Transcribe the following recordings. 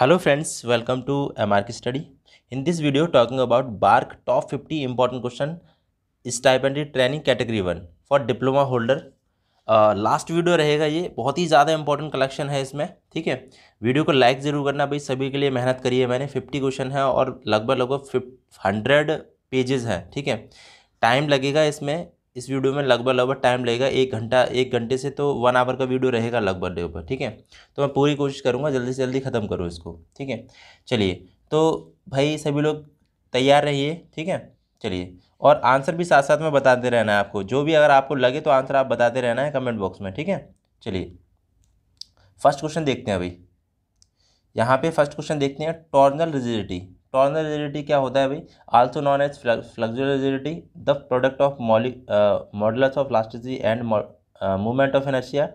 Hello friends welcome to M R की study in this video talking about BARC top fifty important question stipendiary training category one for diploma holder last video रहेगा ये बहुत ही ज़्यादा important collection है इसमें ठीक है video को लाइक ज़रूर करना भाई सभी के लिए मेहनत करी है मैंने फिफ्टी क्वेश्चन है और लगभग लगभग हंड्रेड पेजेज हैं ठीक है टाइम लगेगा इसमें इस वीडियो में लगभग लगभग टाइम लगेगा एक घंटा एक घंटे से तो वन आवर का वीडियो रहेगा लगभग लगभग ठीक है तो मैं पूरी कोशिश करूँगा जल्दी से जल्दी ख़त्म करूँ इसको ठीक है चलिए तो भाई सभी लोग तैयार रहिए ठीक है चलिए और आंसर भी साथ साथ में बताते रहना है आपको जो भी अगर आपको लगे तो आंसर आप बताते रहना है कमेंट बॉक्स में ठीक है चलिए फर्स्ट क्वेश्चन देखते हैं भाई यहाँ पे फर्स्ट क्वेश्चन देखते हैं टॉर्नल रिजिडिटी टॉर्नर रिजिडिटी क्या होता है भाई also known as flexural rigidity the product of molly modulus of plasticity and movement of inertia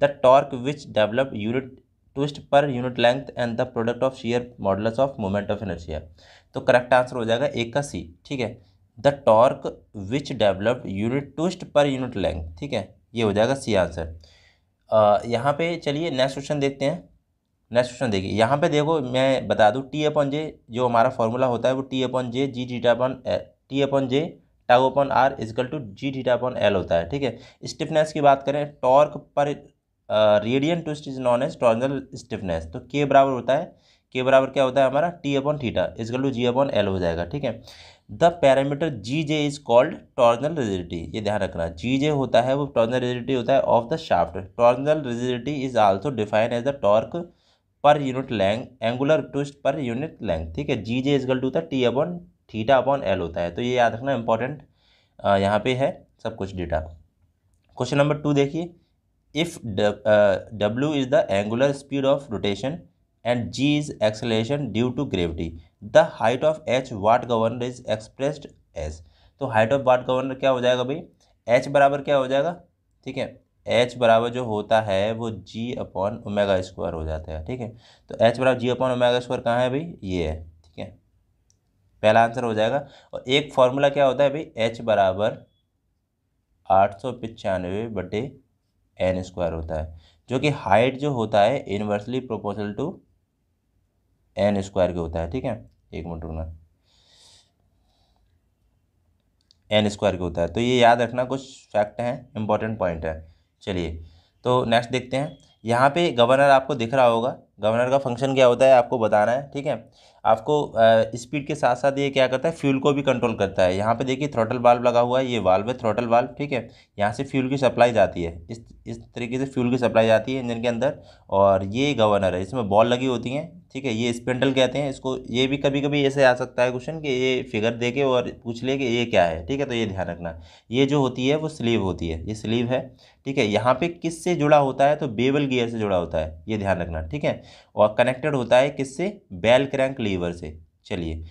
the torque which develop unit twist per unit length and the product of shear modulus of movement of inertia तो correct answer हो जाएगा A का C ठीक है the torque which develop unit twist per unit length ठीक है ये हो जाएगा सी आंसर uh, यहाँ पे चलिए नेक्स्ट क्वेश्चन देखते हैं नेक्स्ट क्वेश्चन देखिए यहाँ पे देखो मैं बता दूँ टी अपन जे जो हमारा फॉर्मूला होता है वो T upon J G theta upon T upon J tau upon R equal to G theta upon L होता है ठीक है स्टिफनेस की बात करें torque per radian twist is known as torsional stiffness तो के बराबर होता है के बराबर क्या होता है हमारा T upon theta equal to G upon L हो जाएगा ठीक है the parameter G J is called torsional rigidity ये ध्यान रखना जी जे होता है वो टॉर्नल रिजिडिटी होता है of the shaft torsional rigidity is also defined as the torque per unit length angular twist per unit length ठीक है जी जे इजगल टू था T upon theta upon L होता है तो ये याद रखना इंपॉर्टेंट यहाँ पे है सब कुछ डेटा क्वेश्चन नंबर टू देखिए if W is the angular speed of rotation and G is acceleration due to gravity the height of H Watt governor is expressed as तो हाइट ऑफ वाट गवर्नर क्या हो जाएगा भाई H बराबर क्या हो जाएगा ठीक है एच बराबर जो होता है वो जी अपॉन ओमेगा स्क्वायर हो जाता है ठीक है तो एच बराबर जी अपॉन ओमेगा स्क्वायर कहाँ है भाई ये है ठीक है पहला आंसर हो जाएगा और एक फॉर्मूला क्या होता है भाई एच बराबर आठ सौ पचानवे बटे एन स्क्वायर होता है जो कि हाइट जो होता है inversely proportional to N square के होता है ठीक है एक मिनट रुकना एन स्क्वायर के होता है तो ये याद रखना कुछ फैक्ट हैं इंपॉर्टेंट पॉइंट है चलिए तो नेक्स्ट देखते हैं यहाँ पे गवर्नर आपको दिख रहा होगा गवर्नर का फंक्शन क्या होता है आपको बताना है ठीक है आपको स्पीड के साथ साथ ये क्या करता है फ्यूल को भी कंट्रोल करता है यहाँ पे देखिए थ्रोटल बाल्ब लगा हुआ है ये वाल्व है थ्रोटल बाल्ब ठीक है यहाँ से फ्यूल की सप्लाई जाती है इस इस तरीके से फ्यूल की सप्लाई जाती है इंजन के अंदर और ये गवर्नर है इसमें बॉल लगी होती हैं ठीक है ये स्पेंडल कहते हैं इसको ये भी कभी कभी ऐसे आ सकता है क्वेश्चन कि ये फिगर दे के और पूछ ले कि ये क्या है ठीक है तो ये ध्यान रखना ये जो होती है वो स्लीव होती है ये स्लीव है ठीक है यहाँ पे किस से जुड़ा होता है तो बेबल गियर से जुड़ा होता है ये ध्यान रखना ठीक है और कनेक्टेड होता है किससे बेल क्रैंक लीवर से चलिए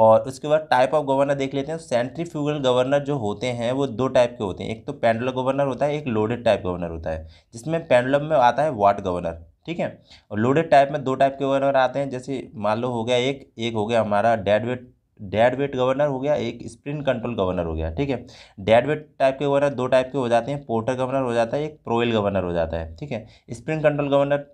और उसके बाद टाइप ऑफ गवर्नर देख लेते हैं सेंट्रीफ्यूगल गवर्नर जो होते हैं वो दो टाइप के होते हैं एक तो पेंडुलम गवर्नर होता है एक लोडेड टाइप गवर्नर होता है जिसमें पेंडुलम में आता है वाट गवर्नर ठीक है और लोडेड टाइप में दो टाइप के गवर्नर आते हैं जैसे मान लो हो गया एक एक हो गया हमारा dead weight dead weight governor हो गया एक स्प्रिंट कंट्रोल गवर्नर हो गया ठीक है डेड वेट टाइप के गवर्नर दो टाइप के हो जाते हैं पोर्टर गवर्नर हो जाता है एक प्रोवेल गवर्नर हो जाता है ठीक है spring control governor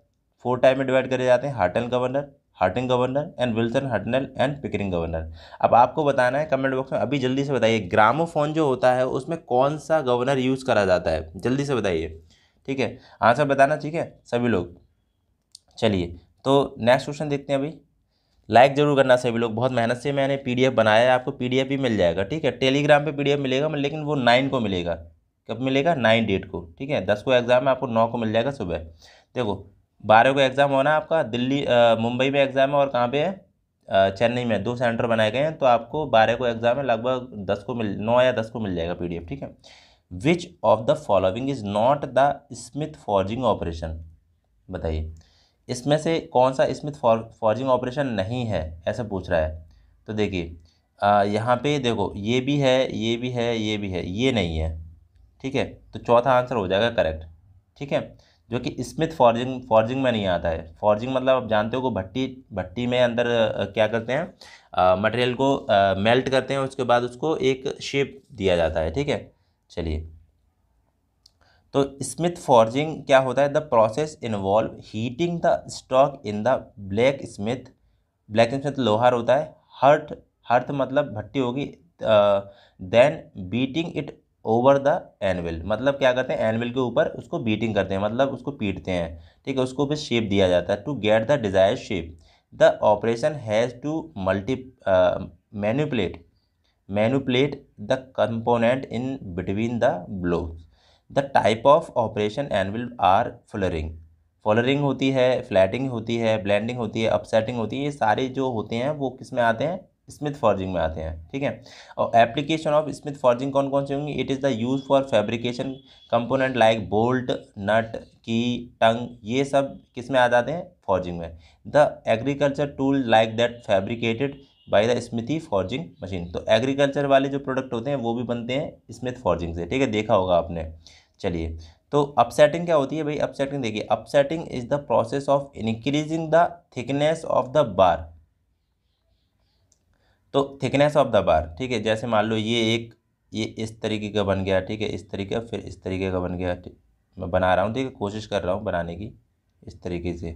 four time में डिवाइड करे जाते हैं Hartnell governor Hartung governor and Wilson Hartnell and Pickering governor अब आपको बताना है कमेंट बॉक्स में अभी जल्दी से बताइए ग्रामोफोन जो होता है उसमें कौन सा गवर्नर यूज़ करा जाता है जल्दी से बताइए ठीक है आंसर बताना ठीक है सभी लोग चलिए तो नेक्स्ट क्वेश्चन देखते हैं अभी लाइक जरूर करना सभी लोग बहुत मेहनत से मैंने पी बनाया है आपको पी भी मिल जाएगा ठीक है टेलीग्राम पर पी मिलेगा लेकिन वो नाइन को मिलेगा कब मिलेगा नाइन डेट को ठीक है दस को एग्ज़ाम है आपको नौ को मिल जाएगा सुबह देखो बारह को एग्ज़ाम होना है आपका दिल्ली मुंबई में एग्ज़ाम है और कहाँ पे है चेन्नई में दो सेंटर बनाए गए हैं तो आपको बारह को एग्ज़ाम है लगभग दस को मिल नौ या दस को मिल जाएगा पी ठीक है which of the following is not the smith forging operation बताइए इसमें से कौन सा स्मिथ फॉर्जिंग ऑपरेशन नहीं है ऐसा पूछ रहा है तो देखिए यहाँ पे देखो ये भी है ये भी है ये भी है ये नहीं है ठीक है तो चौथा आंसर हो जाएगा करेक्ट ठीक है जो कि स्मिथ फॉर्जिंग फॉर्जिंग में नहीं आता है फॉर्जिंग मतलब आप जानते हो कि भट्टी भट्टी में अंदर क्या करते हैं मटेरियल को मेल्ट करते हैं उसके बाद उसको एक शेप दिया जाता है ठीक है चलिए तो स्मिथ फॉर्जिंग क्या होता है the process involve heating the stock in the blacksmith blacksmith लोहार होता है हर्ट हर्थ मतलब भट्टी होगी then beating it over the anvil मतलब क्या करते हैं एनविल के ऊपर उसको बीटिंग करते हैं मतलब उसको पीटते हैं ठीक है उसको भी शेप दिया जाता है to get the desire shape the operation has to multi manipulate manipulate the component in between the blows the type of operation anvil are fullering fullering होती है फ्लैटिंग होती है ब्लेंडिंग होती है अपसेटिंग होती है ये सारे जो होते हैं वो किस में आते हैं स्मिथ फॉर्जिंग में आते हैं ठीक है और एप्लीकेशन ऑफ स्मिथ फॉर्जिंग कौन कौन से होंगे it is the use for fabrication component like bolt nut key tong ये सब किस में आ जाते हैं फॉर्जिंग में the agriculture tool like that fabricated by the smithy forging machine तो एग्रीकल्चर वाले जो प्रोडक्ट होते हैं वो भी बनते हैं स्मिथ फॉर्जिंग से ठीक है देखा होगा आपने चलिए तो अपसेटिंग क्या होती है भाई अपसेटिंग देखिए upsetting is the process of increasing the thickness of the bar तो थिकनेस ऑफ द बार ठीक है जैसे मान लो ये एक ये इस तरीके का बन गया ठीक है इस तरीके फिर इस तरीके का बन गया मैं बना रहा हूँ ठीक है कोशिश कर रहा हूँ बनाने की इस तरीके से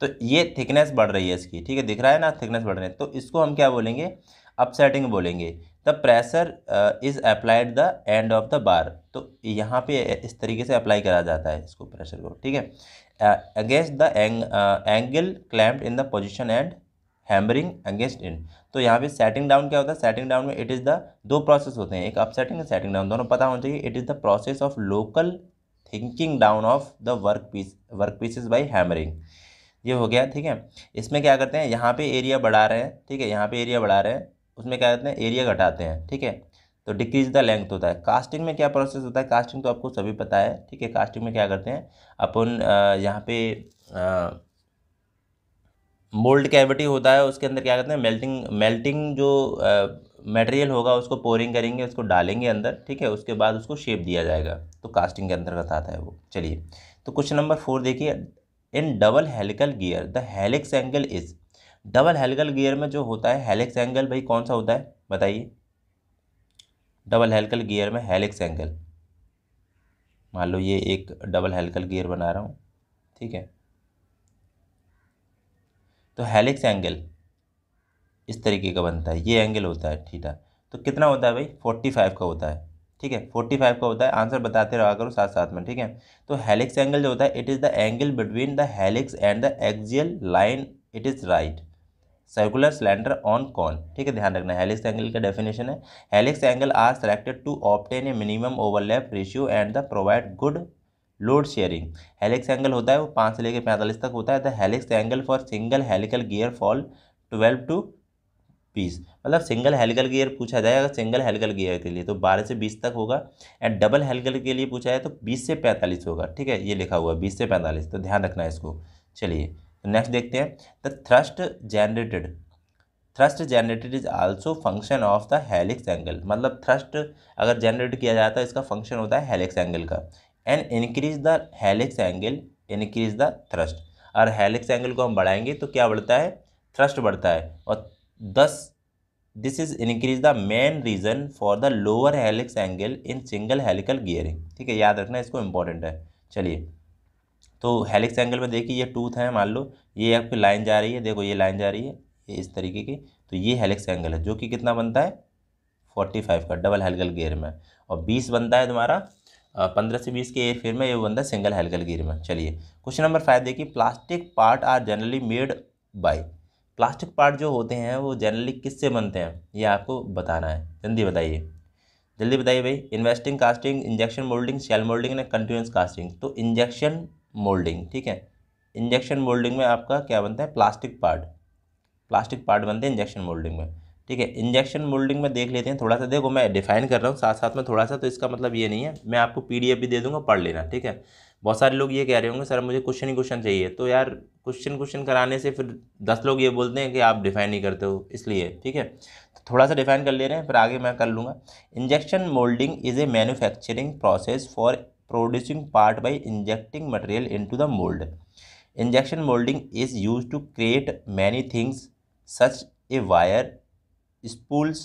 तो ये थिकनेस बढ़ रही है इसकी ठीक है दिख रहा है ना थिकनेस बढ़ रही है तो इसको हम क्या बोलेंगे अपसेटिंग बोलेंगे the pressure is applied the end of the bar तो यहाँ पे इस तरीके से अप्लाई करा जाता है इसको प्रेशर को ठीक है against the angle clamped in the position and hammering against in तो यहाँ पे सेटिंग डाउन क्या होता है सेटिंग डाउन में इट इज़ द दो प्रोसेस होते हैं एक अपसेटिंग और सेटिंग डाउन दोनों पता होना चाहिए it is the process of local thinking down of the work piece work pieces by hammering ये हो गया ठीक है इसमें क्या करते हैं यहाँ पे एरिया बढ़ा रहे हैं ठीक है यहाँ पे एरिया बढ़ा रहे हैं उसमें क्या करते हैं एरिया घटाते हैं ठीक है तो डिक्रीज द लेंथ होता है कास्टिंग में क्या प्रोसेस होता है कास्टिंग तो आपको सभी पता है ठीक है कास्टिंग में क्या करते हैं अपन यहाँ पे आ, मोल्ड कैविटी होता है उसके अंदर क्या कहते हैं मेल्टिंग मेल्टिंग जो मटेरियल होगा उसको पोरिंग करेंगे उसको डालेंगे अंदर ठीक है उसके बाद उसको शेप दिया जाएगा तो कास्टिंग के अंतर्गत आता है वो चलिए तो क्वेश्चन नंबर फोर देखिए in double helical gear the helix angle is double helical gear में जो होता है हेलिक्स एंगल भाई कौन सा होता है बताइए डबल हेलिकल गियर में हेलिक्स एंगल मान लो ये एक डबल हेलिकल गियर बना रहा हूँ ठीक है तो हेलिक्स एंगल इस तरीके का बनता है ये एंगल होता है है तो कितना होता है भाई फोर्टी फाइव का होता है ठीक है फोर्टी फाइव का होता है आंसर बताते रहा करो साथ साथ में ठीक है तो हेलिक्स एंगल जो होता है it is the angle between the helix and the axial line it is right circular cylinder on cone ठीक है ध्यान रखना हेलिक्स एंगल का डेफिनेशन है helix angle are selected to obtain a minimum overlap ratio and the provide good load sharing helix angle होता है वो पाँच से लेकर पैंतालीस तक होता है the helix angle for single helical gear fall twelve to बीस मतलब सिंगल हेलिकल गियर पूछा जाए अगर सिंगल हेलिकल गियर के लिए तो बारह से बीस तक होगा एंड डबल हेलिकल के लिए पूछा जाए तो बीस से पैंतालीस होगा ठीक है ये लिखा हुआ बीस से पैंतालीस तो ध्यान रखना है इसको चलिए तो नेक्स्ट देखते हैं the thrust generated thrust generated is also function of the helix angle मतलब थ्रस्ट अगर जनरेट किया जाता है इसका फंक्शन होता है हेलिक्स एंगल का and increase the helix angle increase the thrust और हेलिक्स एंगल को हम बढ़ाएंगे तो क्या बढ़ता है थ्रस्ट बढ़ता है और दस this is increase the main reason for the lower helix angle in single helical gearing ठीक है याद रखना इसको इंपॉर्टेंट है चलिए तो हेलिक्स एंगल में देखिए ये टूथ है मान लो ये आपकी लाइन जा रही है देखो ये लाइन जा रही है ये इस तरीके की तो ये हेलिक्स एंगल है जो कि कितना बनता है फोर्टी फाइव का डबल हेलिकल गियर में और बीस बनता है तुम्हारा पंद्रह से बीस के फेयर में ये बंदा सिंगल हेलिकल गियर में चलिए क्वेश्चन नंबर फाइव देखिए plastic part are generally made by plastic part जो होते हैं वो जनरली किससे बनते हैं ये आपको बताना है जल्दी बताइए जल्दी बताइए भाई investing casting injection moulding shell moulding and continuous casting तो इंजेक्शन मोल्डिंग ठीक है इंजेक्शन मोल्डिंग में आपका क्या बनता है प्लास्टिक पार्ट प्लास्टिक पार्ट बनते हैं इंजेक्शन मोल्डिंग में ठीक है इंजेक्शन मोल्डिंग में देख लेते हैं थोड़ा सा देखो मैं डिफाइन कर रहा हूँ साथ साथ में थोड़ा सा तो इसका मतलब ये नहीं है मैं आपको पीडीएफ भी दे दूंगा पढ़ लेना ठीक है बहुत सारे लोग ये कह रहे होंगे सर मुझे क्वेश्चन ही क्वेश्चन चाहिए तो यार क्वेश्चन क्वेश्चन कराने से फिर दस लोग ये बोलते हैं कि आप डिफाइन नहीं करते हो इसलिए ठीक है तो थोड़ा सा डिफाइन कर ले रहे हैं फिर आगे मैं कर लूँगा injection moulding is a manufacturing process for producing part by injecting material in the mould injection moulding is use to create many things such a wire spools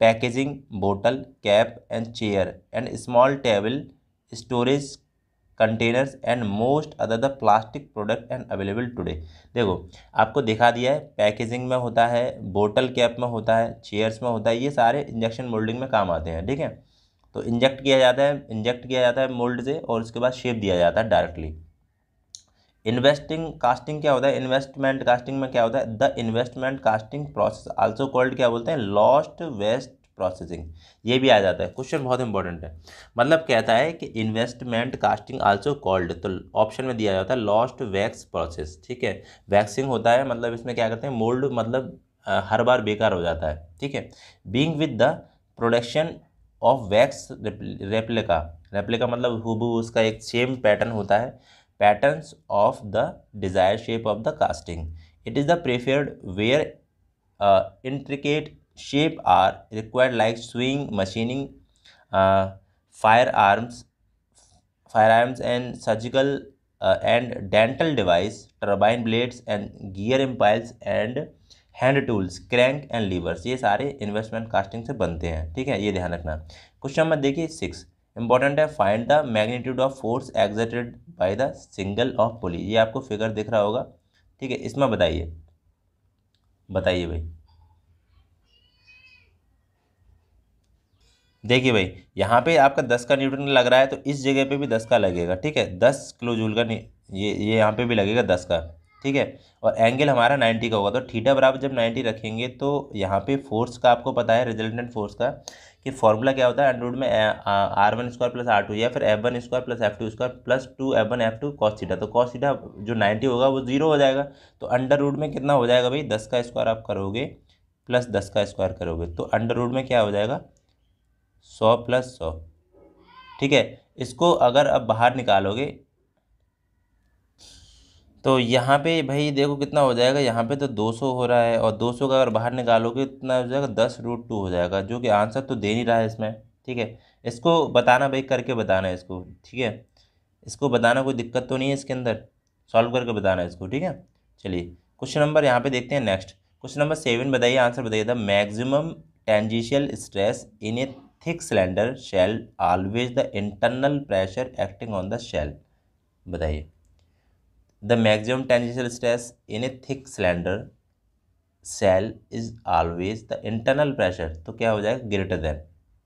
packaging बोतल cap and chair and small table storage containers and most other the plastic product and available today देखो आपको दिखा दिया है packaging में होता है बोतल कैप में होता है चेयर्स में होता है ये सारे इंजेक्शन मोल्डिंग में काम आते हैं ठीक है तो इंजेक्ट किया जाता है इंजेक्ट किया जाता है मोल्ड से और उसके बाद शेप दिया जाता है डायरेक्टली इन्वेस्टिंग कास्टिंग क्या होता है इन्वेस्टमेंट कास्टिंग में क्या होता है the investment casting process also called क्या बोलते हैं लॉस्ट वेस्ट प्रोसेसिंग ये भी आ जाता है क्वेश्चन बहुत इंपॉर्टेंट है मतलब कहता है कि इन्वेस्टमेंट कास्टिंग आल्सो कॉल्ड तो ऑप्शन में दिया जाता है लॉस्ट वैक्स प्रोसेस ठीक है वैक्सिंग होता है मतलब इसमें क्या करते हैं मोल्ड मतलब हर बार बेकार हो जाता है ठीक है being with the production of wax replica replica मतलब हुबू उसका एक सेम पैटर्न होता है patterns of the desired shape of the casting. It is the preferred where uh, intricate shape are required like sewing, machining, uh, firearms, firearms and surgical uh, and dental device, turbine blades and gear impulse and hand tools crank and levers ये सारे investment casting से बनते हैं ठीक है ये ध्यान रखना क्वेश्चन नंबर देखिए सिक्स इंपॉर्टेंट है find the magnitude of force exerted by the single of pulley ये आपको फिगर दिख रहा होगा ठीक है इसमें बताइए बताइए भाई देखिए भाई यहाँ पे आपका दस का न्यूटन लग रहा है तो इस जगह पे भी दस का लगेगा ठीक है दस किलो जूल का ये ये यहाँ पे भी लगेगा दस का ठीक है और एंगल हमारा नाइन्टी का होगा तो थीटा बराबर जब नाइन्टी रखेंगे तो यहाँ पे फोर्स का आपको पता है रिजल्टेंट फोर्स का कि फॉर्मूला क्या होता है अंडरूट में R one square plus R two या फिर F one square plus F two square plus two F one F two cos theta तो कॉस सीटा जो नाइन्टी होगा वो जीरो हो जाएगा तो अंडर रूड में कितना हो जाएगा भाई दस का स्क्वायर आप करोगे प्लस दस का स्क्वायर करोगे तो अंडर रूड में क्या हो जाएगा सौ प्लस सौ ठीक है इसको अगर आप बाहर निकालोगे तो यहाँ पे भाई देखो कितना हो जाएगा यहाँ पे तो 200 हो रहा है और 200 का अगर बाहर निकालोगे कितना हो जाएगा दस रूट टू हो जाएगा जो कि आंसर तो दे नहीं रहा है इसमें ठीक है इसको बताना भाई करके बताना है इसको ठीक है इसको बताना कोई दिक्कत तो नहीं है इसके अंदर सॉल्व करके बताना है इसको ठीक है चलिए क्वेश्चन नंबर यहाँ पर देखते हैं नेक्स्ट क्वेश्चन नंबर सेवन बताइए आंसर बताइए the maximum tangential stress in a thick cylinder shell always the internal pressure acting on the shell बताइए the maximum tangential stress in a thick cylinder shell is always the internal pressure तो क्या हो जाएगा greater than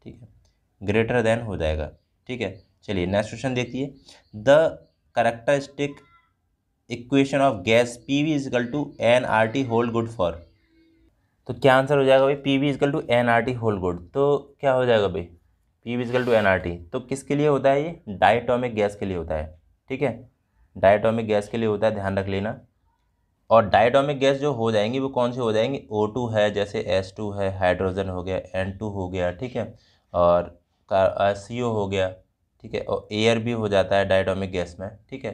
ठीक है greater than हो जाएगा ठीक है चलिए नेक्स्ट क्वेश्चन देखिए the characteristic equation of gas P V equal to N R T hold good for तो क्या आंसर हो जाएगा भाई P V equal to N R T hold good तो क्या हो जाएगा भाई P V equal to N R T तो किसके लिए होता है ये डाइटोमिक गैस के लिए होता है ठीक है डायटोमिक गैस के लिए होता है ध्यान रख लेना और डायटोमिक गैस जो हो जाएंगी वो कौन सी हो जाएंगी ओ है जैसे एस है हाइड्रोजन हो गया एन हो गया ठीक है और सी हो गया ठीक है और एयर भी हो जाता है डायटोमिक गैस में ठीक है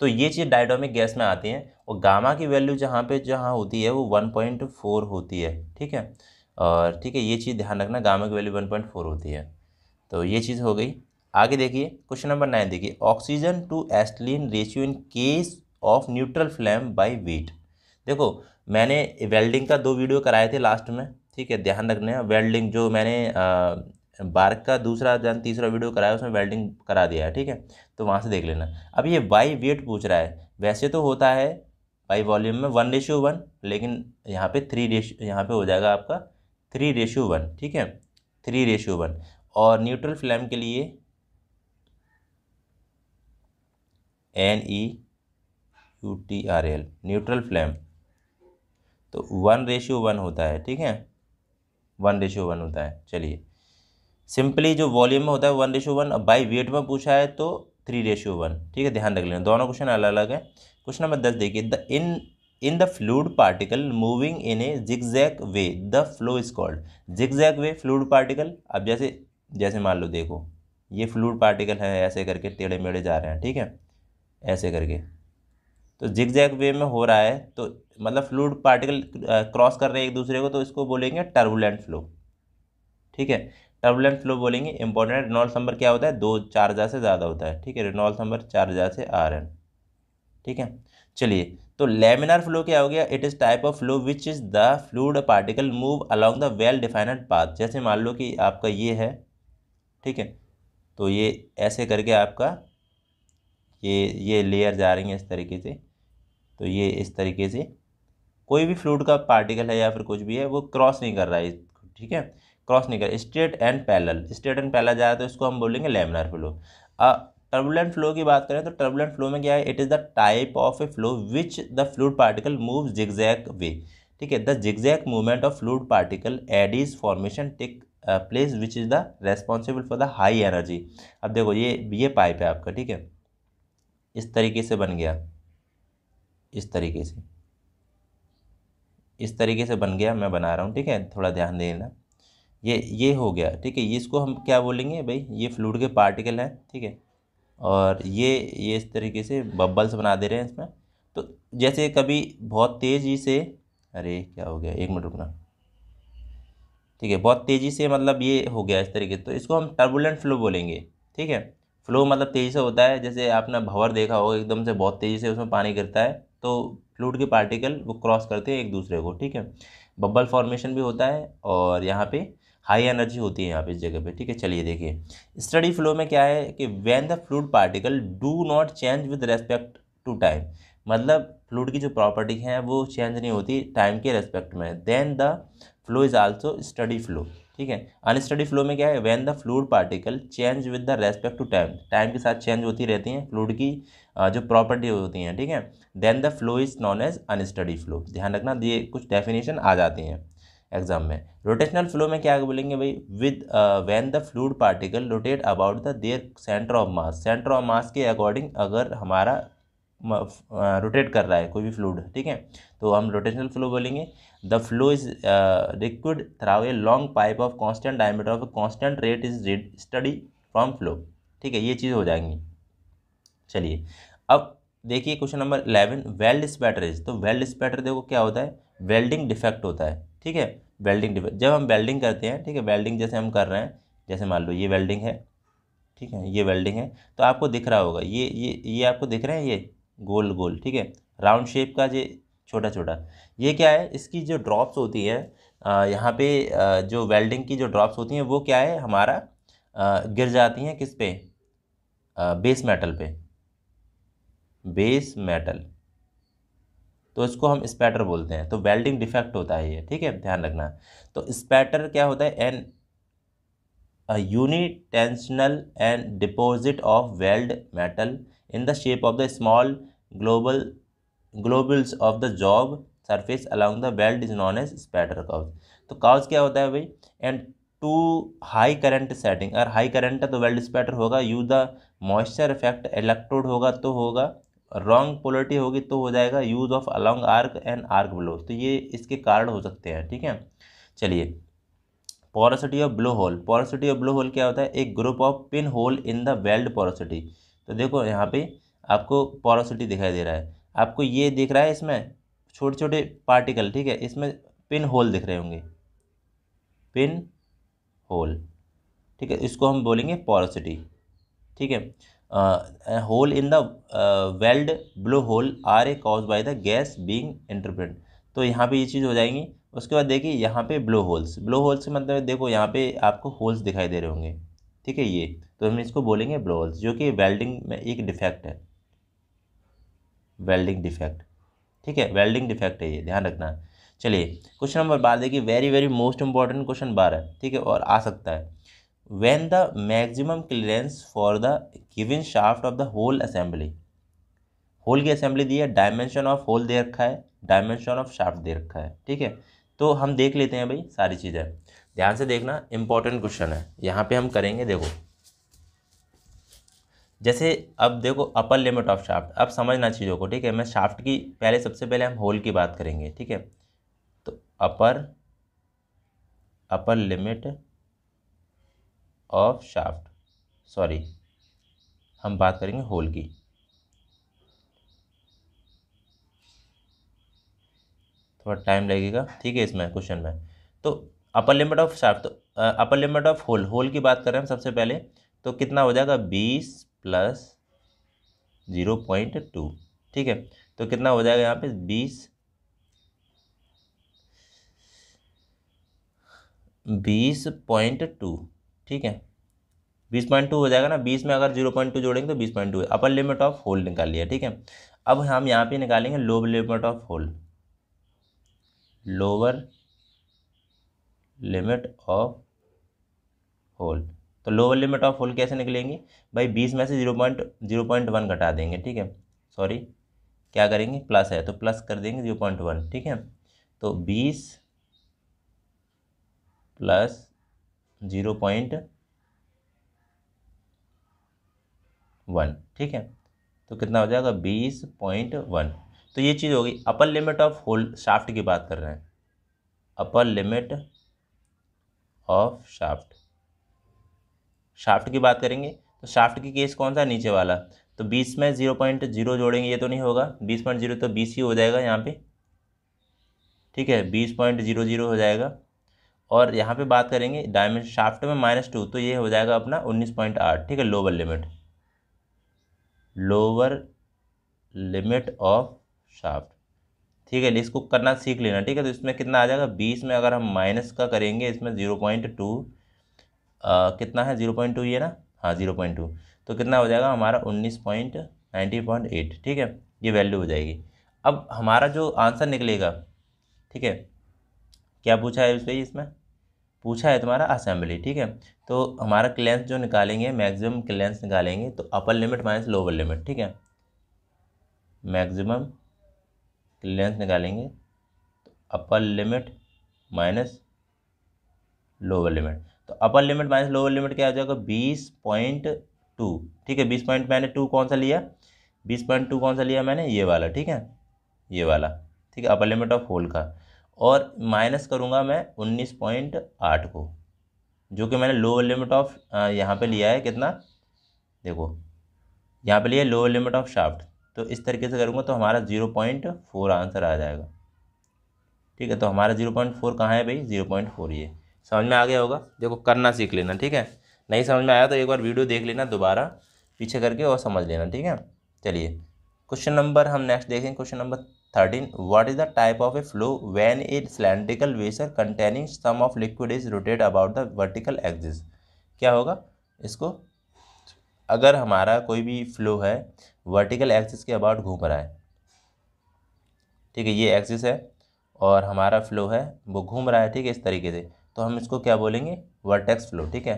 तो ये चीज़ डायटोमिक गैस में आती हैं और गामा की वैल्यू जहाँ पे जहाँ होती है वो 1.4 होती है ठीक है और ठीक है ये चीज़ ध्यान रखना गामा की वैल्यू 1.4 होती है तो ये चीज़ हो गई आगे देखिए क्वेश्चन नंबर नाइन देखिए oxygen to acetylene ratio in case of neutral flame by weight देखो मैंने वेल्डिंग का दो वीडियो कराए थे लास्ट में ठीक है ध्यान रखने वेल्डिंग जो मैंने बार्क का दूसरा जन तीसरा वीडियो कराया उसमें वेल्डिंग करा दिया है ठीक है तो वहाँ से देख लेना अब ये बाई वेट पूछ रहा है वैसे तो होता है बाई वॉल्यूम में वन रेशियो वन लेकिन यहाँ पे थ्री रेशियो यहाँ पे हो जाएगा आपका थ्री रेशियो वन ठीक है थ्री रेशियो वन और न्यूट्रल फ्लेम के लिए N E U T R L neutral flame तो वन रेशियो वन होता है ठीक है वन रेशियो वन होता है चलिए सिंपली जो वॉल्यूम में होता है one ratio one by weight में पूछा है तो थ्री रेशियो वन ठीक है ध्यान रख लेना दोनों क्वेश्चन अलग अलग है क्वेश्चन नंबर दस देखिए the in in the fluid particle moving in a zigzag way the flow is called zigzag way fluid particle अब जैसे जैसे मान लो देखो ये फ्लूड पार्टिकल है ऐसे करके टेढ़े मेढ़े जा रहे हैं ठीक है ऐसे करके तो जिग जैग वे में हो रहा है तो मतलब फ्लूड पार्टिकल क्रॉस कर रहे हैं एक दूसरे को तो इसको बोलेंगे टर्बुलेंट फ्लो ठीक है टर्बुलेंट फ्लो बोलेंगे इंपॉर्टेंट रिनॉल नंबर क्या होता है दो चार हज़ार से ज़्यादा होता है ठीक है रिनॉल नंबर चार हज़ार से आर एन ठीक है चलिए तो लेमिनार फ्लो क्या हो गया it is type of flow which is the fluid particle move along the well defined path जैसे मान लो कि आपका ये है ठीक है तो ये ऐसे करके आपका ये ये लेयर जा रही हैं इस तरीके से तो ये इस तरीके से कोई भी फ्लूड का पार्टिकल है या फिर कुछ भी है वो क्रॉस नहीं कर रहा है ठीक है क्रॉस नहीं कर straight and parallel straight and parallel जा रहा है तो इसको हम बोलेंगे लेमिनार फ्लो टर्बुलेंट फ्लो की बात करें तो टर्बुलेंट फ्लो में क्या है it is the type of a flow which the fluid particle move zigzag way ठीक है the zigzag movement of fluid particle eddies formation take place which is the responsible for the high energy अब देखो ये ये pipe है आपका ठीक है इस तरीके से बन गया इस तरीके से इस तरीके से बन गया मैं बना रहा हूँ ठीक है थोड़ा ध्यान देना ये ये हो गया ठीक है इसको हम क्या बोलेंगे भाई ये फ्लूड के पार्टिकल हैं ठीक है और ये ये इस तरीके से बबल्स बना दे रहे हैं इसमें तो जैसे कभी बहुत तेज़ी से अरे क्या हो गया एक मिनट रुकना ठीक है बहुत तेज़ी से मतलब ये हो गया इस तरीके तो इसको हम टर्बुलेंट फ्लो बोलेंगे ठीक है फ्लो मतलब तेज़ी से होता है जैसे आपने भंवर देखा होगा एकदम से बहुत तेज़ी से उसमें पानी गिरता है तो फ्लूड के पार्टिकल वो क्रॉस करते हैं एक दूसरे को ठीक है बबल फॉर्मेशन भी होता है और यहाँ पे हाई एनर्जी होती है यहाँ पे इस जगह पे ठीक है चलिए देखिए स्टडी फ्लो में क्या है कि when the fluid particle do not change with respect to time मतलब फ्लूड की जो प्रॉपर्टी है वो चेंज नहीं होती टाइम के रेस्पेक्ट में then the flow is also steady flow ठीक है अनस्टडी फ्लो में क्या है when the fluid particle change with the respect to time time के साथ चेंज होती रहती हैं फ्लूड की जो प्रॉपर्टी होती हैं ठीक है then the flow is known as unsteady flow ध्यान रखना ये कुछ डेफिनेशन आ जाती हैं एग्जाम में रोटेशनल फ्लो में क्या बोलेंगे भाई with when the fluid particle rotate about the their centre of mass centre of mass के अकॉर्डिंग अगर हमारा रोटेट कर रहा है कोई भी फ्लूड ठीक है तो हम रोटेशनल फ्लो बोलेंगे the flow is uh, liquid through a long pipe of constant diameter of a constant rate is read study from flow ठीक है ये चीज़ हो जाएंगी चलिए अब देखिए question number eleven weld spatter तो वेल्ड स्पैटर देखो क्या होता है वेल्डिंग डिफेक्ट होता है ठीक है वेल्डिंग डिफेक्ट जब हम वेल्डिंग करते हैं ठीक है वेल्डिंग जैसे हम कर रहे हैं जैसे मान लो ये वेल्डिंग है ठीक है ये वेल्डिंग है तो आपको दिख रहा होगा ये ये ये आपको दिख रहे हैं ये गोल गोल ठीक है राउंड शेप का जो छोटा छोटा ये क्या है इसकी जो ड्रॉप्स होती है यहाँ पे जो वेल्डिंग की जो ड्रॉप्स होती हैं वो क्या है हमारा गिर जाती हैं किस पे बेस मेटल पे बेस मेटल तो इसको हम स्पैटर बोलते हैं तो वेल्डिंग डिफेक्ट होता है ये ठीक है ध्यान रखना तो स्पैटर क्या होता है an unintentional and deposit of weld metal in the shape of the small global globules of the job surface along the belt is known as spatter cause तो काउज क्या होता है भाई and to high current setting अगर high current है तो weld spatter होगा use the moisture effect electrode होगा तो होगा रॉन्ग पोलिटी होगी तो हो जाएगा use of along arc and arc blow तो ये इसके कारण हो सकते हैं ठीक है चलिए porosity of blow hole porosity of blow hole क्या होता है एक group of pin hole in the weld porosity तो देखो यहाँ पे आपको पॉरोसिटी दिखाई दे रहा है आपको ये दिख रहा है इसमें छोटे छोटे पार्टिकल ठीक है इसमें पिन होल दिख रहे होंगे पिन होल ठीक है इसको हम बोलेंगे पॉरोसिटी ठीक है hole in the weld blow hole are a cause by the gas being interpret तो यहाँ पे ये चीज़ हो जाएंगी उसके बाद देखिए यहाँ पे ब्लू होल्स ब्लू होल्स के मतलब देखो यहाँ पे आपको होल्स दिखाई दे रहे होंगे ठीक है ये तो हम इसको बोलेंगे ब्लू होल्स जो कि वेल्डिंग में एक डिफेक्ट है वेल्डिंग डिफेक्ट ठीक है वेल्डिंग डिफेक्ट है ये ध्यान रखना है चलिए क्वेश्चन नंबर बारह देखिए very very most important question बारह ठीक है और आ सकता है when the maximum clearance for the given shaft of the hole assembly hole की असेंबली दी है डायमेंशन ऑफ होल दे रखा है डायमेंशन ऑफ शाफ्ट दे रखा है ठीक है तो हम देख लेते हैं भाई सारी चीज़ें ध्यान से देखना इंपॉर्टेंट क्वेश्चन है यहाँ पे हम करेंगे देखो जैसे अब देखो अपर लिमिट ऑफ शाफ्ट अब समझना चीज़ों को ठीक है मैं शाफ्ट की पहले सबसे पहले हम होल की बात करेंगे ठीक है तो upper upper limit of shaft sorry हम बात करेंगे होल की थोड़ा टाइम लगेगा ठीक है इसमें क्वेश्चन में तो upper limit of shaft upper limit of hole hole की बात कर रहे हैं सबसे पहले तो कितना हो जाएगा बीस प्लस ज़ीरो पॉइंट टू ठीक है तो कितना हो जाएगा यहाँ पे बीस बीस पॉइंट टू ठीक है बीस पॉइंट टू हो जाएगा ना बीस में अगर जीरो पॉइंट टू जोड़ेंगे तो बीस point two upper limit of hole निकाल लिया ठीक है अब हम यहाँ पे निकालेंगे lower limit of hole lower limit of hole तो लोअर लिमिट ऑफ होल कैसे निकलेंगी भाई बीस में से zero point zero point one घटा देंगे ठीक है सॉरी क्या करेंगे प्लस है तो प्लस कर देंगे जीरो पॉइंट वन ठीक है तो बीस प्लस जीरो पॉइंट वन ठीक है तो कितना हो जाएगा बीस पॉइंट वन तो ये चीज़ होगी upper limit of hole shaft की बात कर रहे हैं upper limit of shaft shaft की बात करेंगे तो शाफ्ट की केस कौन सा नीचे वाला तो बीस में ज़ीरो पॉइंट जीरो जोड़ेंगे ये तो नहीं होगा बीस पॉइंट जीरो तो बीस ही हो जाएगा यहाँ पे ठीक है बीस पॉइंट जीरो जीरो हो जाएगा और यहाँ पे बात करेंगे डायमेंशन शाफ्ट में माइनस टू तो ये हो जाएगा अपना उन्नीस पॉइंट आठ ठीक है lower limit lower limit of shaft ठीक है इसको करना सीख लेना ठीक है तो इसमें कितना आ जाएगा बीस में अगर हम माइनस का करेंगे इसमें ज़ीरो पॉइंट टू कितना है ज़ीरो पॉइंट टू ये ना हाँ ज़ीरो पॉइंट टू तो कितना हो जाएगा हमारा उन्नीस पॉइंट नाइन्टी पॉइंट एट ठीक है ये वैल्यू हो जाएगी अब हमारा जो आंसर निकलेगा ठीक है क्या पूछा है उसमें इसमें पूछा है तुम्हारा असेंबली ठीक है तो हमारा क्लेंस जो निकालेंगे मैक्सिमम क्लेंस निकालेंगे तो upper limit minus lower limit ठीक है मैक्सिमम क्लेंस निकालेंगे तो upper limit minus lower limit तो upper limit minus lower limit क्या हो जाएगा बीस पॉइंट टू ठीक है बीस पॉइंट मैंने टू कौन सा लिया बीस पॉइंट टू कौन सा लिया मैंने ये वाला ठीक है ये वाला ठीक है अपर लिमिट ऑफ होल का और माइनस करूँगा मैं उन्नीस पॉइंट आठ को जो कि मैंने लोअर लिमिट ऑफ यहाँ पे लिया है कितना देखो यहाँ पे लिया लोअर लिमिट ऑफ शाफ्ट तो इस तरीके से करूँगा तो हमारा ज़ीरो पॉइंट फोर आंसर आ जाएगा ठीक है तो हमारा ज़ीरो पॉइंट फोर कहाँ है भाई ज़ीरो पॉइंट फोर ये समझ में आ गया होगा देखो करना सीख लेना ठीक है नहीं समझ में आया तो एक बार वीडियो देख लेना दोबारा पीछे करके और समझ लेना ठीक है चलिए क्वेश्चन नंबर हम नेक्स्ट देखें question number thirteen what is the type of a flow when a cylindrical vessel containing some of liquid is rotate about the vertical axis क्या होगा इसको अगर हमारा कोई भी फ्लो है वर्टिकल एक्सिस के अबाउट घूम रहा है ठीक है ये एक्सिस है और हमारा फ्लो है वो घूम रहा है ठीक है इस तरीके से तो हम इसको क्या बोलेंगे वर्टेक्स फ्लो ठीक है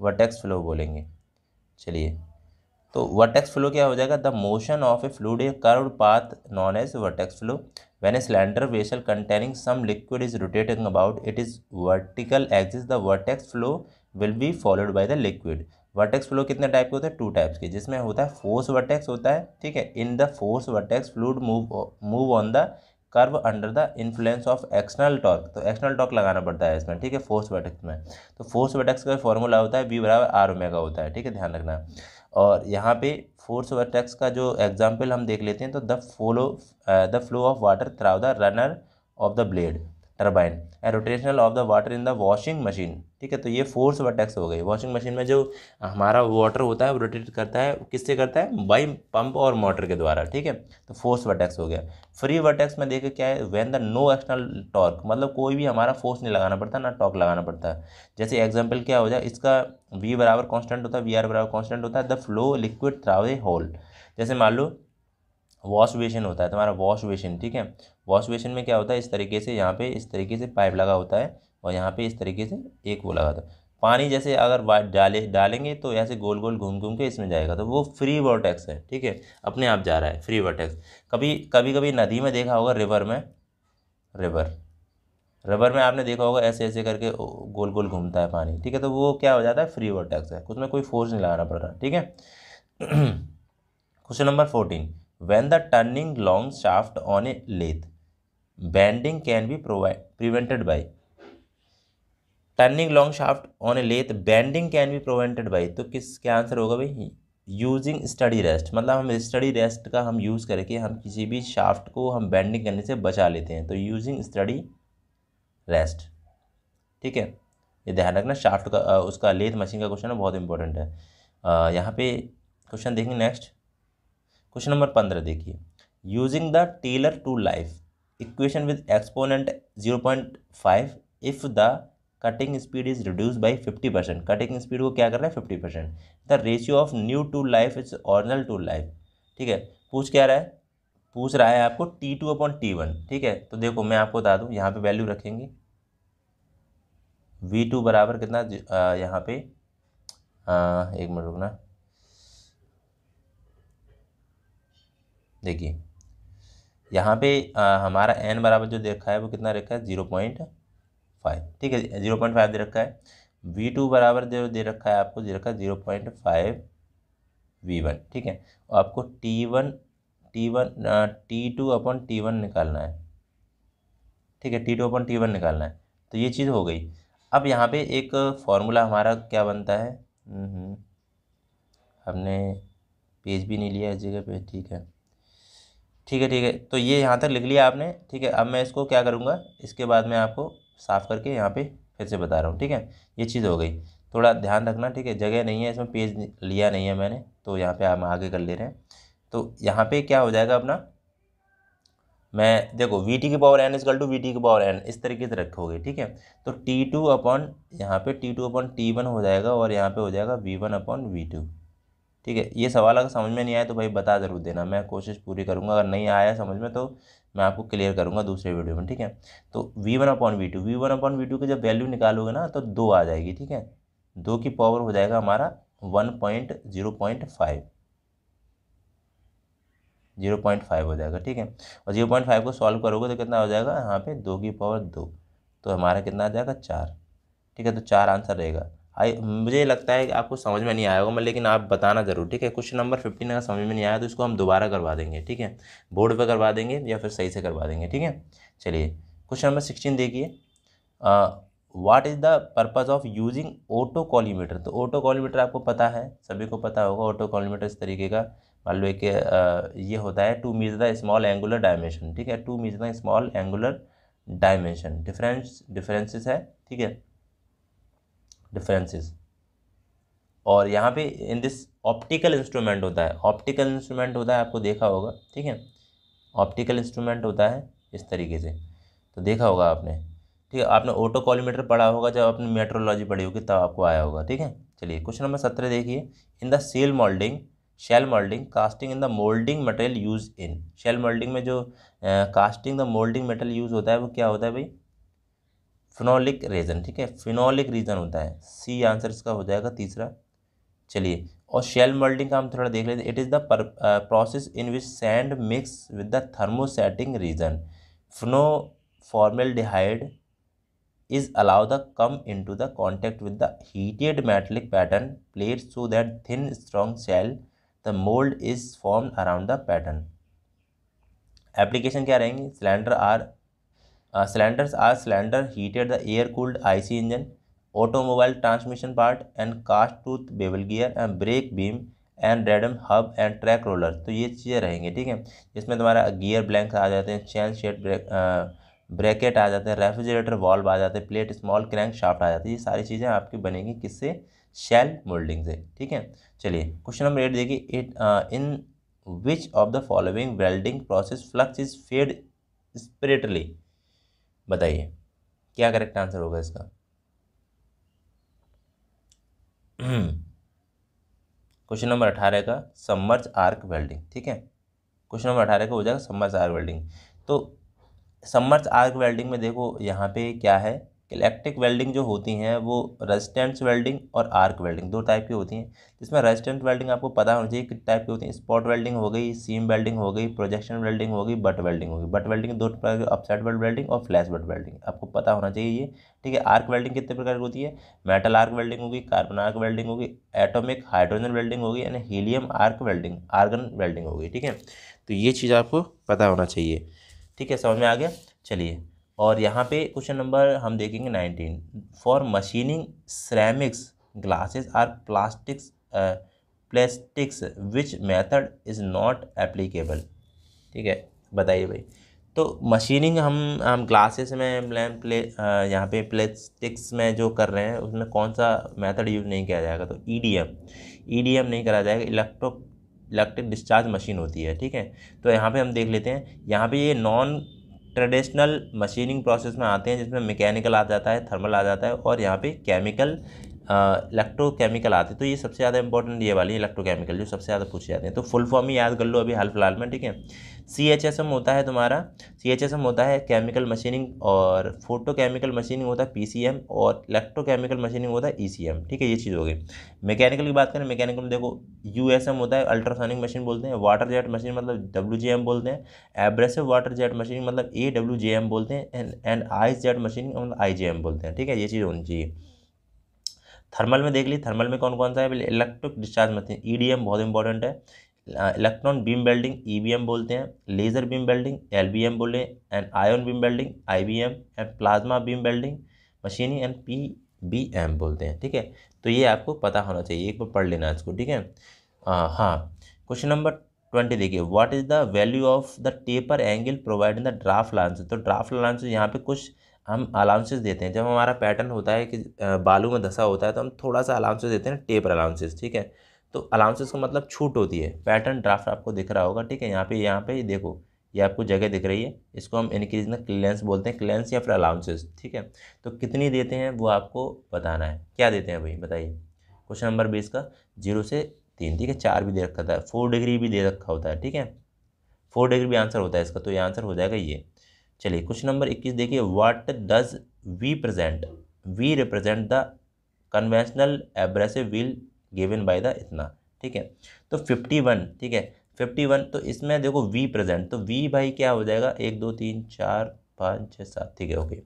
वर्टेक्स फ्लो बोलेंगे चलिए तो वर्टेक्स फ्लो क्या हो जाएगा the motion of a fluid a curve path known as vortex flow when a cylinder vessel containing some liquid is rotating about it is vertical axis the vortex flow will be followed by the liquid vortex flow कितने type के होते हैं two types के जिसमें होता है force vertex होता है ठीक है in the force vortex fluid move move on the curve under the influence of external torque तो एक्सटर्नल टॉर्क लगाना पड़ता है इसमें ठीक है फोर्स वेटेक्स में तो फोर्स वेटेक्स का फॉर्मूला होता है बी बराबर आर ओमेगा होता है ठीक है ध्यान रखना और यहाँ पे फोर्स वेटेक्स का जो एग्जाम्पल हम देख लेते हैं तो the flow the flow of water through the runner of the blade turbine and rotational of the water in the washing machine ठीक है तो ये फोर्स वर्टेक्स हो गई वॉशिंग मशीन में जो हमारा वाटर होता है वो रोटेट करता है किससे करता है बाई पंप और मोटर के द्वारा ठीक है तो फोर्स वर्टेक्स हो गया फ्री वर्टेक्स में देखे क्या है when the no external torque मतलब कोई भी हमारा फोर्स नहीं लगाना पड़ता ना टॉर्क लगाना पड़ता है जैसे एग्जाम्पल क्या हो जाए इसका वी बराबर कॉन्स्टेंट होता है वी आर बराबर कॉन्स्टेंट होता है the flow liquid a hole जैसे मान लो वॉश बेसिन होता है तुम्हारा वॉश बेसिन ठीक है वॉश बेसिन में क्या होता है इस तरीके से यहाँ पे इस तरीके से पाइप लगा होता है और यहाँ पे इस तरीके से एक वो लगा होता है पानी जैसे अगर डाले डालेंगे तो यहाँ से गोल गोल घूम घूम के इसमें जाएगा तो वो फ्री वर्टेक्स है ठीक है अपने आप जा रहा है फ्री वर्टेक्स कभी कभी कभी नदी में देखा होगा रिवर में रिवर रबर में आपने देखा होगा ऐसे ऐसे करके गोल गोल घूमता है पानी ठीक है तो वो क्या हो जाता है फ्री वर्टेक्स है उसमें कोई फोर्स नहीं लगाना पड़ रहा ठीक है question number fourteen the turning long long on a lathe bending can be be prevented by turning long shaft on a lathe bending can be prevented by तो किस क्या आंसर होगा भाई यूजिंग स्टडी रेस्ट मतलब हम study rest का हम use करके हम किसी भी शाफ्ट को हम बैंडिंग करने से बचा लेते हैं तो यूजिंग स्टडी रेस्ट ठीक है ये ध्यान रखना शाफ्ट का उसका लेथ मशीन का क्वेश्चन बहुत इंपॉर्टेंट है यहाँ पे क्वेश्चन देखेंगे नेक्स्ट क्वेश्चन नंबर पंद्रह देखिए using the Taylor tool life equation with exponent zero point five if the cutting speed is reduce by fifty percent cutting speed को क्या कर रहा है fifty percent the ratio of new tool life is original tool life ठीक है पूछ क्या रहा है पूछ रहा है आपको T two upon T one ठीक है तो देखो मैं आपको बता दूँ यहाँ पे वैल्यू रखेंगे वी टू बराबर कितना यहाँ पे आ, एक मिनट रुकना देखिए यहाँ पे आ, हमारा एन बराबर जो देखा है वो कितना रखा है ज़ीरो पॉइंट फाइव ठीक है ज़ीरो पॉइंट फाइव दे रखा है वी टू बराबर जो दे रखा है आपको दे रखा है zero point five V one ठीक है और आपको T one T one T two upon T one निकालना है ठीक है T two upon T one निकालना है तो ये चीज़ हो गई अब यहाँ पे एक फॉर्मूला हमारा क्या बनता है हम्म, हमने पेज भी नहीं लिया इस जगह पे ठीक है ठीक है ठीक है तो ये यहाँ तक लिख लिया आपने ठीक है अब मैं इसको क्या करूँगा इसके बाद मैं आपको साफ़ करके यहाँ पे फिर से बता रहा हूँ ठीक है ये चीज़ हो गई थोड़ा ध्यान रखना ठीक है जगह नहीं है इसमें पेज लिया नहीं है मैंने तो यहाँ पर हम आगे कर ले रहे हैं तो यहाँ पर क्या हो जाएगा अपना मैं देखो वी टी की पावर एन कल टू वी टी की पावर एन इस तरीके से रखोगे ठीक है तो टी टू अपॉन यहाँ पे T two upon T one हो जाएगा और यहाँ पे हो जाएगा V one upon V two ठीक है ये सवाल अगर समझ में नहीं आया तो भाई बता ज़रूर देना मैं कोशिश पूरी करूँगा अगर नहीं आया समझ में तो मैं आपको क्लियर करूँगा दूसरे वीडियो में ठीक है तो V one upon V two V one upon V two की जब वैल्यू निकालोगे ना तो दो आ जाएगी ठीक है दो की पावर हो जाएगा हमारा one point zero point five zero point five हो जाएगा ठीक है और जीरो पॉइंट फाइव को सॉल्व करोगे तो कितना हो जाएगा यहाँ पे दो की पावर दो तो हमारा कितना आ जाएगा चार ठीक है तो चार आंसर रहेगा आई मुझे लगता है कि आपको समझ में नहीं आया होगा मैं लेकिन आप बताना ज़रूर ठीक है क्वेश्चन नंबर फिफ्टीन अगर समझ में नहीं आया तो इसको हम दोबारा करवा देंगे ठीक है बोर्ड पर करवा देंगे या फिर सही से करवा देंगे ठीक है चलिए क्वेश्चन नंबर सिक्सटीन देखिए what is the purpose of using autocollimator तो ऑटो कॉलीमीटर आपको पता है सभी को पता होगा ऑटो कॉलीमीटर इस तरीके का मान लो एक ये होता है to measure the small angular dimension ठीक है to measure the small angular dimension difference differences है ठीक है डिफरेंसेस और यहाँ पे इन दिस ऑप्टिकल इंस्ट्रूमेंट होता है ऑप्टिकल इंस्ट्रूमेंट होता है आपको देखा होगा ठीक है ऑप्टिकल इंस्ट्रूमेंट होता है इस तरीके से तो देखा होगा आपने ठीक है आपने ऑटो कॉलीमीटर पढ़ा होगा जब आपने मेट्रोलॉजी पढ़ी होगी तब आपको आया होगा ठीक है चलिए क्वेश्चन नंबर सत्रह देखिए in the shell moulding shell moulding casting in the moulding material use in shell moulding में जो casting the moulding material use होता है वो क्या होता है भाई फिनोलिक रीजन ठीक है फिनोलिक रीजन होता है सी आंसर इसका हो जाएगा तीसरा चलिए और शेल मोल्डिंग का हम थोड़ा देख लेते it is the process in which sand mix with the thermosetting resin phenol formaldehyde is allow the come into the contact with the heated metallic pattern plate so that thin strong shell the mould is form around the pattern application क्या रहेंगे cylinder are Uh, cylinders cylinder heated the air cooled I C engine automobile transmission part and cast tooth bevel gear and break beam and radium hub and track roller तो ये चीज़ें रहेंगी ठीक है इसमें तुम्हारा गियर ब्लैंक्स आ जाते हैं चैन शेड ब्रेक ब्रैकेट आ जाते हैं रेफ्रिजरेटर वॉल्व आ जाते हैं प्लेट स्मॉल क्रैंक शाफ्ट आ जाते हैं ये सारी चीज़ें आपकी बनेंगी किससे शेल मोल्डिंग से ठीक है चलिए क्वेश्चन नंबर एट देखिए it in which of the following welding process flux is fed separately बताइए क्या करेक्ट आंसर होगा इसका क्वेश्चन हम्म। नंबर अठारह का सम्मर्ज आर्क वेल्डिंग ठीक है क्वेश्चन नंबर अठारह का हो जाएगा सम्मर्ज आर्क वेल्डिंग तो सम्मर्ज आर्क वेल्डिंग में देखो यहाँ पे क्या है इलेक्ट्रिक वेल्डिंग जो होती हैं वो रेजिस्टेंस वेल्डिंग और आर्क वेल्डिंग दो टाइप की होती हैं जिसमें रेजिस्टेंट वेल्डिंग आपको पता होना चाहिए किस टाइप की होती है स्पॉट वेल्डिंग हो गई सीम वेल्डिंग हो गई प्रोजेक्शन वेल्डिंग हो गई बट वेल्डिंग हो गई बट वेल्डिंग दो प्रकार की अपसाइड बट वेल्डिंग और फ्लैश बट वेल्डिंग आपको पता होना चाहिए ये ठीक है आर्क वेल्डिंग कितने प्रकार की होती है मेटल आर्क वेल्डिंग होगी कार्बन आर्क वेल्डिंग होगी एटोमिक हाइड्रोजन वेल्डिंग होगी यानी helium arc welding argon welding होगी ठीक है तो ये चीज़ आपको पता होना चाहिए ठीक है समझ में आ गया चलिए और यहाँ पे क्वेश्चन नंबर हम देखेंगे nineteen for machining ceramics glasses are plastics plastics which method is not applicable ठीक है बताइए भाई तो मशीनिंग हम हम ग्लासेस में प्लेन प्ले uh, यहाँ पे प्लास्टिक्स में जो कर रहे हैं उसमें कौन सा मेथड यूज़ नहीं किया जाएगा तो ईडीएम e ईडीएम e नहीं करा जाएगा इलेक्ट्रो इलेक्ट्रिक डिस्चार्ज मशीन होती है ठीक है तो यहाँ पे हम देख लेते हैं यहाँ पे ये नॉन ट्रेडिशनल मशीनिंग प्रोसेस में आते हैं जिसमें मैकेनिकल आ जाता है थर्मल आ जाता है और यहाँ पे केमिकल इलेक्ट्रोकेमिकल आते हैं तो ये सबसे ज़्यादा इंपॉर्टेंट ये वाली इलेक्ट्रोकेमिकल जो सबसे ज़्यादा पूछे जाते हैं तो फुल फॉर्म ही याद कर लो अभी हाल फिलहाल में ठीक है सी एच एस एम होता है तुम्हारा सी एच एस एम होता है केमिकल मशीनिंग और फोटोकेमिकल मशीनिंग होता है पी सी एम और इलेक्ट्रोकेमिकल मशीनिंग होता है ई सी एम ठीक है ये चीज़ हो गई मैकेनिकल की बात करें मैकेनिकल में देखो यू एस एम होता है अल्ट्रासोनिक मशीन बोलते हैं वाटर जेट मशीन मतलब डब्ल्यू जे एम बोलते हैं एब्रेसिव वाटर जेट मशीन मतलब ए डब्ल्यू जे एम बोलते हैं and and ice jet machining मतलब आई जे एम बोलते हैं ठीक है ये चीज़ होनी चाहिए थर्मल में देख ली थर्मल में कौन कौन सा है इलेक्ट्रिक डिस्चार्ज मशीन ईडीएम बहुत इंपॉर्टेंट है इलेक्ट्रॉन बीम वेल्डिंग ईबीएम बोलते हैं लेजर बीम बी एलबीएम बोले and ion beam welding IBM and plasma beam welding machining and P B M बोलते हैं ठीक है तो ये आपको पता होना चाहिए एक बार पढ़ लेना इसको ठीक है हाँ क्वेश्चन नंबर ट्वेंटी देखिए what is the value of the taper angle provide in the draft allowance तो ड्राफ्ट लांस यहाँ पे कुछ हम अलाउंसेस देते हैं जब हमारा पैटर्न होता है कि बालू में धसा होता है तो हम थोड़ा सा अलाउंसेस देते हैं टेपर अलाउंसेस ठीक है तो अलाउंसेस का मतलब छूट होती है पैटर्न ड्राफ्ट आपको दिख रहा होगा ठीक है यहाँ पे यहाँ पे देखो ये आपको जगह दिख रही है इसको हम इनक्रीज ना क्लियरेंस बोलते हैं क्लियरेंस या फिर अलाउंसेस ठीक है तो कितनी देते हैं वो आपको बताना है क्या देते हैं भाई बताइए क्वेश्चन नंबर बीस का जीरो से तीन ठीक है चार भी दे रखा था फोर डिग्री भी दे रखा होता है ठीक है फोर डिग्री भी आंसर होता है इसका तो ये आंसर हो जाएगा ये चलिए क्वेश्चन नंबर इक्कीस देखिए what does we present we represent the conventional abrasive wheel given by the इतना ठीक है तो फिफ्टी वन ठीक है फिफ्टी वन तो इसमें देखो वी प्रेजेंट तो वी भाई क्या हो जाएगा एक दो तीन चार पाँच छः सात ठीक है ओके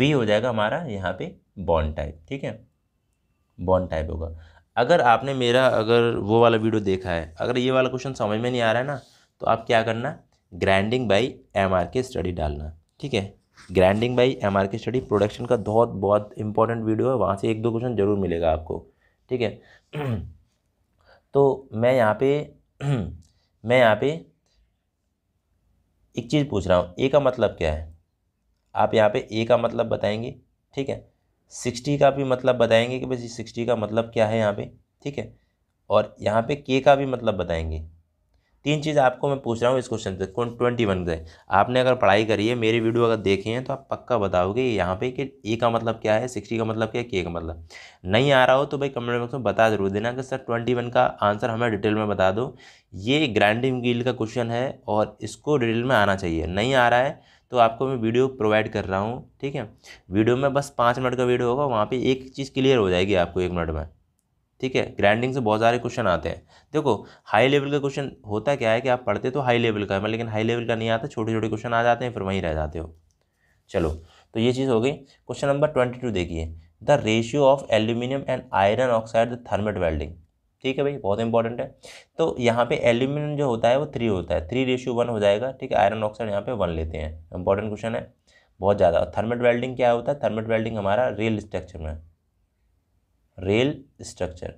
वी हो जाएगा हमारा यहाँ पे बॉन्ड टाइप ठीक है बॉन्ड टाइप होगा अगर आपने मेरा अगर वो वाला वीडियो देखा है अगर ये वाला क्वेश्चन समझ में नहीं आ रहा है ना तो आप क्या करना grinding by M R K study डालना ठीक है grinding by M R K study production का बहुत बहुत इंपॉर्टेंट वीडियो है वहाँ से एक दो क्वेश्चन जरूर मिलेगा आपको ठीक है तो मैं यहाँ पे मैं यहाँ पे एक चीज़ पूछ रहा हूँ ए का मतलब क्या है आप यहाँ पे ए का मतलब बताएंगे ठीक है सिक्सटी का भी मतलब बताएंगे कि भाई सिक्सटी का मतलब क्या है यहाँ पे ठीक है और यहाँ पे के का भी मतलब बताएंगे तीन चीज़ आपको मैं पूछ रहा हूँ इस क्वेश्चन से ट्वेंटी वन से आपने अगर पढ़ाई करी है मेरी वीडियो अगर देखे हैं तो आप पक्का बताओगे यहाँ पे कि ए का मतलब क्या है सिक्सटी का मतलब क्या है के का मतलब नहीं आ रहा हो तो भाई कमेंट बॉक्स में बता जरूर देना कि सर ट्वेंटी वन का आंसर हमें डिटेल में बता दो ये ग्रैंडिंग गिल का क्वेश्चन है और इसको डिटेल में आना चाहिए नहीं आ रहा है तो आपको मैं वीडियो प्रोवाइड कर रहा हूँ ठीक है वीडियो में बस पाँच मिनट का वीडियो होगा वहाँ पर एक चीज़ क्लियर हो जाएगी आपको एक मिनट में ठीक है ग्राइंडिंग से बहुत सारे क्वेश्चन आते हैं देखो हाई लेवल का क्वेश्चन होता क्या है कि आप पढ़ते तो हाई लेवल का है लेकिन हाई लेवल का नहीं आता छोटे छोटे क्वेश्चन आ जाते हैं फिर वहीं रह जाते हो चलो तो ये चीज़ हो गई क्वेश्चन नंबर ट्वेंटी टू देखिए the ratio of aluminium and iron oxide the thermit welding ठीक है भाई बहुत इंपॉर्टेंट है तो यहाँ पे एल्यूमिनियम जो होता है वो थ्री होता है थ्री रेशियो वन हो जाएगा ठीक है आयरन ऑक्साइड यहाँ पे वन लेते हैं इंपॉर्टेंट क्वेश्चन है बहुत ज़्यादा थर्मेट वेल्डिंग क्या होता है थर्मेट वेल्डिंग हमारा रियल स्ट्रक्चर में रेल स्ट्रक्चर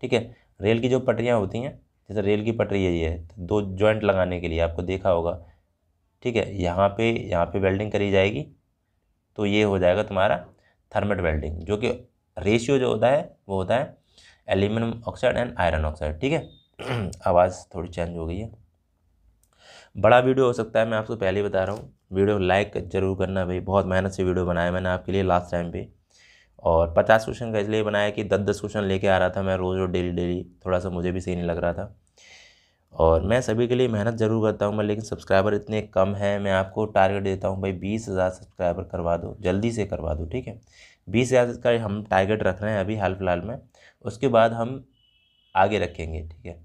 ठीक है रेल की जो पटरियाँ होती हैं जैसे रेल की पटरी है ये है तो दो जॉइंट लगाने के लिए आपको देखा होगा ठीक है यहाँ पे यहाँ पे वेल्डिंग करी जाएगी तो ये हो जाएगा तुम्हारा थर्मेट वेल्डिंग जो कि रेशियो जो होता है वो होता है aluminium oxide and iron oxide ठीक है आवाज़ थोड़ी चेंज हो गई है बड़ा वीडियो हो सकता है मैं आपको पहले ही बता रहा हूँ वीडियो लाइक ज़रूर करना भाई बहुत मेहनत से वीडियो बनाया मैंने आपके लिए लास्ट टाइम पे और पचास क्वेश्चन का इसलिए बनाया कि दस दस क्वेश्चन लेके आ रहा था मैं रोज़ रोज़ डेली डेली थोड़ा सा मुझे भी सही नहीं लग रहा था और मैं सभी के लिए मेहनत ज़रूर करता हूँ मैं लेकिन सब्सक्राइबर इतने कम हैं मैं आपको टारगेट देता हूँ भाई बीस हज़ार सब्सक्राइबर करवा दो जल्दी से करवा दो ठीक है बीस हज़ार का हम टारगेट रख रहे हैं अभी हाल फिलहाल में उसके बाद हम आगे रखेंगे ठीक है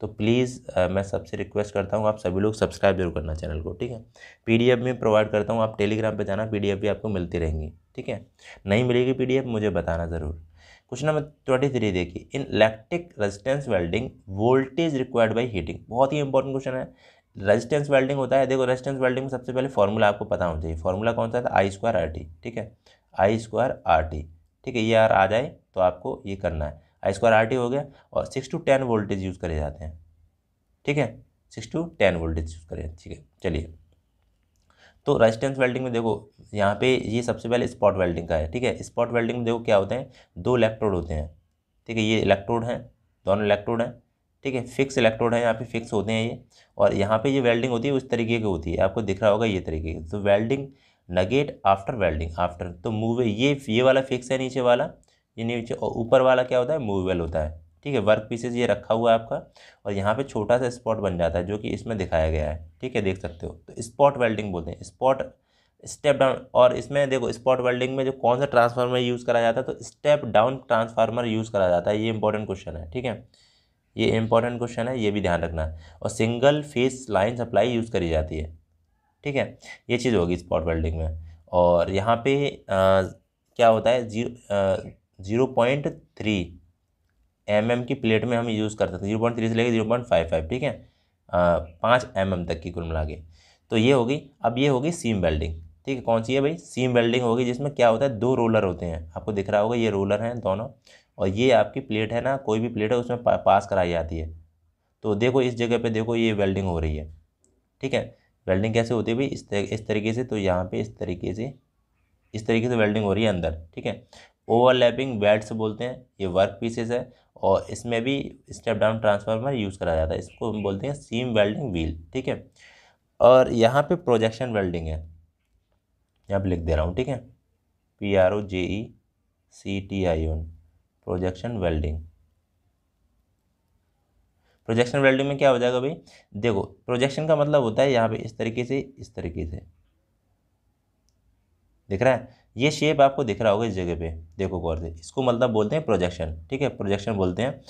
तो प्लीज़ uh, मैं सबसे रिक्वेस्ट करता हूँ आप सभी लोग सब्सक्राइब जरूर करना चैनल को ठीक है पीडीएफ में प्रोवाइड करता हूँ आप टेलीग्राम पे जाना पीडीएफ भी आपको मिलती रहेंगी ठीक है नहीं मिलेगी पीडीएफ मुझे बताना ज़रूर क्वेश्चन नंबर ट्वेंटी थ्री देखिए in electric resistance welding voltage required by heating बहुत ही इंपॉर्टेंट क्वेश्चन है रेजिस्टेंस वेल्डिंग होता है देखो रेजिस्टेंस वेल्डिंग में सबसे पहले फॉर्मूला आपको पता होना चाहिए फॉर्मूला कौन सा था आई स्क्वायर आर टी ठीक है आई स्क्वायर आर टी ठीक है ये आर आ जाए तो आपको ये करना है आई स्क्वायर आर टी हो गया और six to ten voltage use करे जाते हैं ठीक है six to ten voltage use करें ठीक है चलिए तो रेजिस्टेंस वेल्डिंग में देखो यहाँ पे ये सबसे पहले स्पॉट वेल्डिंग का है ठीक है स्पॉट वेल्डिंग में देखो क्या होते हैं दो इलेक्ट्रोड होते हैं ठीक है ये इलेक्ट्रोड हैं दोनों इलेक्ट्रोड हैं ठीक है फिक्स इलेक्ट्रोड है यहाँ पे फिक्स होते हैं ये और यहाँ पे ये वेल्डिंग होती है उस तरीके की होती है आपको दिख रहा होगा ये तरीके की तो welding nugget after welding after तो मूव ये ये वाला फिक्स है नीचे वाला ये नीचे और ऊपर वाला क्या होता है मूवेबल होता है ठीक है वर्क पीसेज ये रखा हुआ है आपका और यहाँ पे छोटा सा स्पॉट बन जाता है जो कि इसमें दिखाया गया है ठीक है देख सकते हो तो स्पॉट वेल्डिंग बोलते हैं स्पॉट स्टेप डाउन और इसमें देखो स्पॉट वेल्डिंग में जो कौन सा ट्रांसफार्मर यूज़ करा जाता है तो स्टेप डाउन ट्रांसफार्मर यूज़ करा जाता है ये इंपॉर्टेंट क्वेश्चन है ठीक है ये इंपॉर्टेंट क्वेश्चन है ये भी ध्यान रखना है और single phase line supply use करी जाती है ठीक है ये चीज़ होगी स्पॉट वेल्डिंग में और यहाँ पे आ, क्या होता है zero zero point three M M की प्लेट में हम यूज़ कर सकते हैं जीरो पॉइंट थ्री से लेकर जीरो पॉइंट फाइव फाइव ठीक है पाँच एम एम तक की कुल मिला के तो ये होगी अब ये होगी सीम वेल्डिंग ठीक है कौन सी है भाई सीम वेल्डिंग होगी जिसमें क्या होता है दो रोलर होते हैं आपको दिख रहा होगा ये रोलर हैं दोनों और ये आपकी प्लेट है ना कोई भी प्लेट है उसमें पा, पास कराई जाती है तो देखो इस जगह पे देखो ये वेल्डिंग हो रही है ठीक है वेल्डिंग कैसे होती है भाई इस इस तरीके से तो यहाँ पे इस तरीके से इस तरीके से वेल्डिंग हो रही है अंदर ठीक है ओवरलैपिंग बेड्स बोलते हैं ये वर्क पीसेस है और इसमें भी स्टेप डाउन ट्रांसफार्मर यूज़ करा जाता है इसको हम बोलते हैं सीम वेल्डिंग व्हील ठीक है और यहाँ पे प्रोजेक्शन वेल्डिंग है यहाँ पे लिख दे रहा हूँ ठीक है P R O J E C T I O N projection welding projection welding में क्या हो जाएगा भाई देखो प्रोजेक्शन का मतलब होता है यहाँ पे इस तरीके से इस तरीके से दिख रहा है ये शेप आपको दिख रहा होगा इस जगह पे देखो गौर से इसको मतलब बोलते हैं प्रोजेक्शन ठीक है प्रोजेक्शन बोलते हैं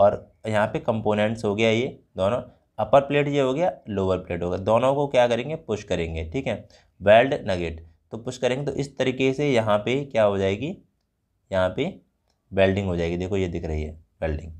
और यहाँ पे कंपोनेंट्स हो गया ये दोनों अपर प्लेट ये हो गया लोअर प्लेट होगा दोनों को क्या करेंगे पुश करेंगे ठीक है वेल्ड नगेट तो पुश करेंगे तो इस तरीके से यहाँ पर क्या हो जाएगी यहाँ पे वेल्डिंग हो जाएगी देखो ये दिख रही है वेल्डिंग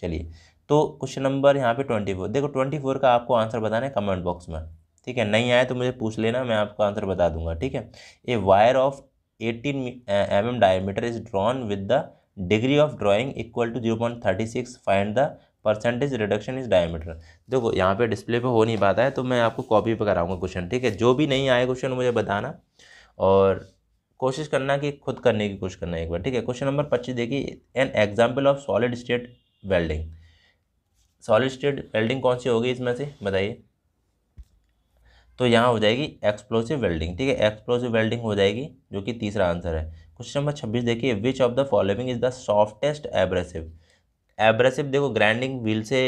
चलिए तो क्वेश्चन नंबर यहाँ पे ट्वेंटी फोर देखो ट्वेंटी फोर का आपको आंसर बताना है कमेंट बॉक्स में ठीक है नहीं आए तो मुझे पूछ लेना मैं आपको आंसर बता दूंगा ठीक है a wire of eighteen M M diameter is drawn with the degree of drawing equal to zero point thirty six find the percentage reduction is diameter देखो यहाँ पे डिस्प्ले पे हो नहीं पाता है तो मैं आपको कॉपी पे कराऊंगा क्वेश्चन ठीक है जो भी नहीं आए क्वेश्चन मुझे बताना और कोशिश करना कि खुद करने की कोशिश करना एक बार ठीक है क्वेश्चन नंबर पच्चीस देखिए an example of solid state welding solid state welding कौन सी होगी इसमें से बताइए तो यहाँ हो जाएगी एक्सप्लोसिव वेल्डिंग ठीक है एक्सप्लोसिव वेल्डिंग हो जाएगी जो कि तीसरा आंसर है क्वेश्चन नंबर छब्बीस देखिए which of the following is the softest abrasive abrasive देखो ग्राइंडिंग व्हील से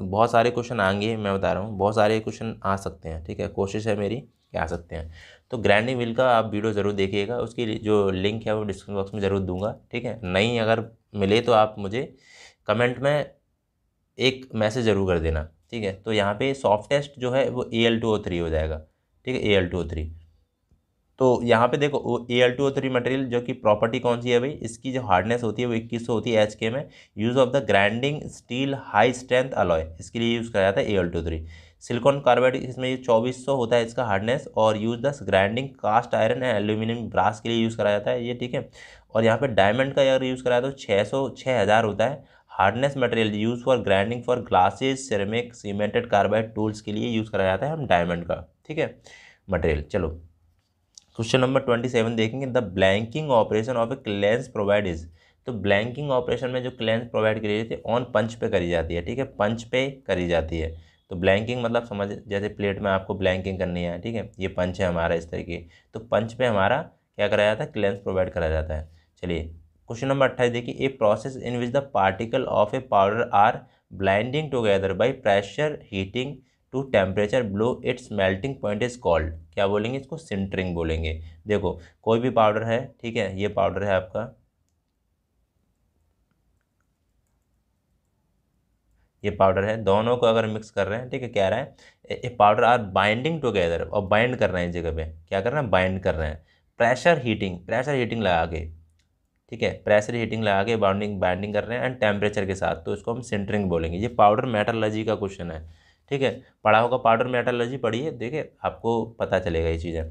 बहुत सारे क्वेश्चन आएंगे मैं बता रहा हूँ बहुत सारे क्वेश्चन आ सकते हैं ठीक है कोशिश है मेरी कि आ सकते हैं तो ग्राइंडिंग व्हील का आप वीडियो ज़रूर देखिएगा उसकी जो लिंक है वो डिस्क्रिप्शन बॉक्स में ज़रूर दूंगा ठीक है नहीं अगर मिले तो आप मुझे कमेंट में एक मैसेज ज़रूर कर देना ठीक है तो यहाँ पे सॉफ्टेस्ट जो है वो A L two O three हो जाएगा ठीक है A L two O three तो यहाँ पे देखो A L two O three material जो कि प्रॉपर्टी कौन सी है भाई इसकी जो हार्डनेस होती है वो इक्कीस सौ होती है एच के में use of the grinding steel high strength alloy इसके लिए यूज़ करा जाता है A L two three silicon carbide इसमें ये चौबीस सौ होता है इसका हार्डनेस और यूज दस grinding cast iron and aluminium brass के लिए यूज़ करा जाता है ये ठीक है और यहाँ पे डायमंड का अगर यूज़ कराया तो छः सौ छः हज़ार होता है hardness material use for grinding for glasses ceramic cemented carbide tools के लिए यूज़ करा जाता है हम डायमंड का ठीक है मटेरियल चलो क्वेश्चन नंबर ट्वेंटी सेवन देखेंगे the blanking operation of a clearance provide is तो ब्लैंकिंग ऑपरेशन में जो क्लेंस प्रोवाइड करी जाती है ऑन पंच पे करी जाती है ठीक है पंच पे करी जाती है तो ब्लैंकिंग मतलब समझ जैसे प्लेट में आपको ब्लैंकिंग करनी है ठीक है ये पंच है हमारा इस तरीके तो पंच पे हमारा क्या कराया जाता है क्लेंस प्रोवाइड कराया जाता है चलिए क्वेश्चन नंबर अट्ठाईस देखिए a process in which the particle of a powder are blinding together by pressure heating to temperature below its melting point is called क्या बोलेंगे इसको सिंटरिंग बोलेंगे देखो कोई भी पाउडर है ठीक है ये पाउडर है आपका ये पाउडर है दोनों को अगर मिक्स कर रहे हैं ठीक है क्या रहा है ये पाउडर आर बाइंडिंग टुगेदर और बाइंड कर रहे हैं इस जगह पे क्या कर रहे हैं बाइंड कर रहे हैं प्रेशर हीटिंग प्रेशर हीटिंग लगा के ठीक है प्रेशर हीटिंग लगा के बाउंडिंग बाइंडिंग कर रहे हैं एंड टेम्परेचर के साथ तो इसको हम सेंटरिंग बोलेंगे ये पाउडर मेटलर्जी का क्वेश्चन है ठीक है पढ़ा होगा पाउडर मेटलर्जी पढ़िए देखिए आपको पता चलेगा ये चीज़ें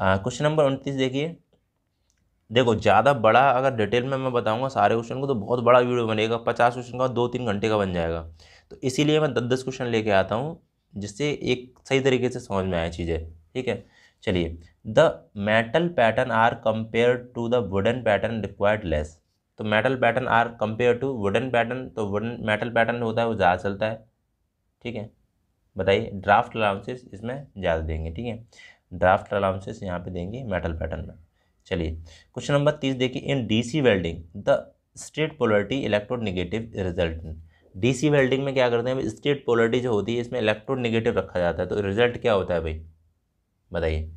क्वेश्चन नंबर उनतीस देखिए देखो ज़्यादा बड़ा अगर डिटेल में मैं बताऊंगा सारे क्वेश्चन को तो बहुत बड़ा वीडियो बनेगा पचास क्वेश्चन का दो तीन घंटे का बन जाएगा तो इसीलिए मैं दस दस क्वेश्चन लेके आता हूँ जिससे एक सही तरीके से समझ में आए चीज़ें ठीक है चलिए the metal pattern are compare to the wooden pattern required less तो metal pattern are compare to wooden pattern तो वुडन मेटल पैटर्न होता है वो ज़्यादा चलता है ठीक है बताइए ड्राफ्ट अलाउंसेस इसमें ज़्यादा देंगे ठीक है ड्राफ्ट अलाउंसेस यहाँ पे देंगे मेटल पैटर्न में चलिए क्वेश्चन नंबर तीस देखिए in DC welding the straight polarity negative result DC welding में क्या करते हैं स्ट्रेट पोलरिटी जो होती है इसमें निगेटिव रखा जाता है तो रिजल्ट क्या होता है भाई बताइए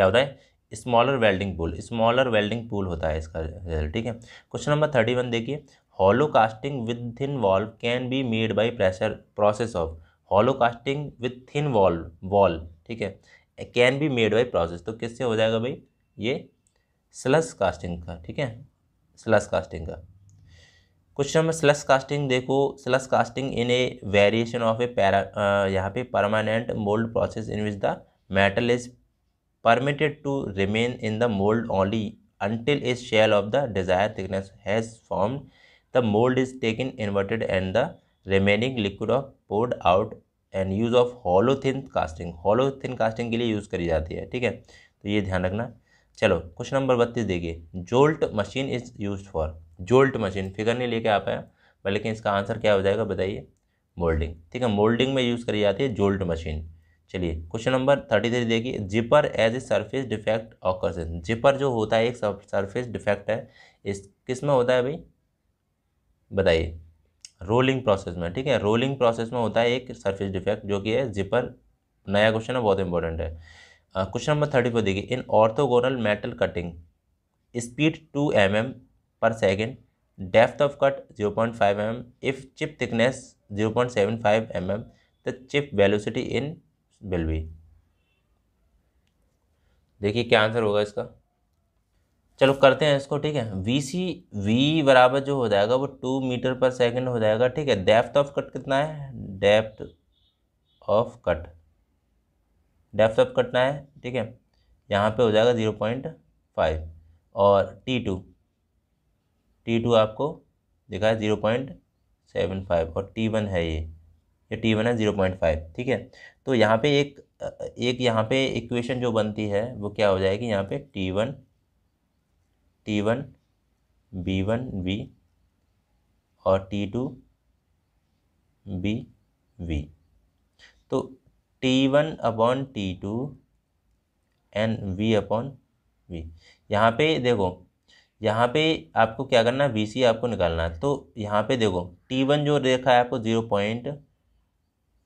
क्या होता है smaller welding pool smaller welding pool होता है इसका रिजल्ट ठीक है क्वेश्चन नंबर थर्टी वन देखिए hollow casting with thin valve can be made by pressure process of hollow casting with thin valve wall ठीक है can be made by process तो किससे हो जाएगा भाई ये स्लस कास्टिंग का ठीक है स्लस कास्टिंग का क्वेश्चन नंबर स्लस कास्टिंग देखो slush casting in a variation of a para यहाँ पे permanent mould process in which the metal is permitted to remain in the mold only until a shell of the desired thickness has formed the mold is taken inverted and the remaining liquid of poured out and use of hollow thin casting hollow thin casting के लिए use करी जाती है ठीक है तो ये ध्यान रखना चलो क्वेश्चन नंबर बत्तीस देखिए jolt machine is use for jolt machine figure नहीं लेके आ पाया पर लेकिन इसका आंसर क्या हो जाएगा बताइए मोल्डिंग ठीक है मोल्डिंग में यूज़ करी जाती है जोल्ट मशीन चलिए क्वेश्चन नंबर थर्टी थ्री देखिए zipper as a surface defect occurs zipper जो होता है एक सरफेस डिफेक्ट है इस किस में होता है भाई बताइए रोलिंग प्रोसेस में ठीक है रोलिंग प्रोसेस में होता है एक सरफेस डिफेक्ट जो कि है जिपर नया क्वेश्चन है बहुत इंपॉर्टेंट है क्वेश्चन नंबर थर्टी फोर देखिए in orthogonal metal cutting speed two m m per second depth of cut zero point five m m if chip thickness zero point seven five m m the chip velocity in will be देखिए क्या answer होगा इसका चलो करते हैं इसको ठीक है वी सी वी बराबर जो हो जाएगा वो टू मीटर पर सेकंड हो जाएगा ठीक है डेप्थ ऑफ कट कितना है depth of cut depth of कटना है ठीक है यहाँ पे हो जाएगा ज़ीरो पॉइंट फाइव और टी टू टी टू आपको दिखा है ज़ीरो पॉइंट सेवन फाइव और टी वन है ये ये टी वन है ज़ीरो पॉइंट फाइव ठीक है तो यहाँ पे एक एक यहाँ पे इक्वेशन जो बनती है वो क्या हो जाएगी यहाँ पे T one T one B one B और टी टू बी वी तो T one upon T two N V upon V यहाँ पे देखो यहाँ पे आपको क्या करना है वी आपको निकालना है तो यहाँ पे देखो टी वन जो देखा है आपको ज़ीरो पॉइंट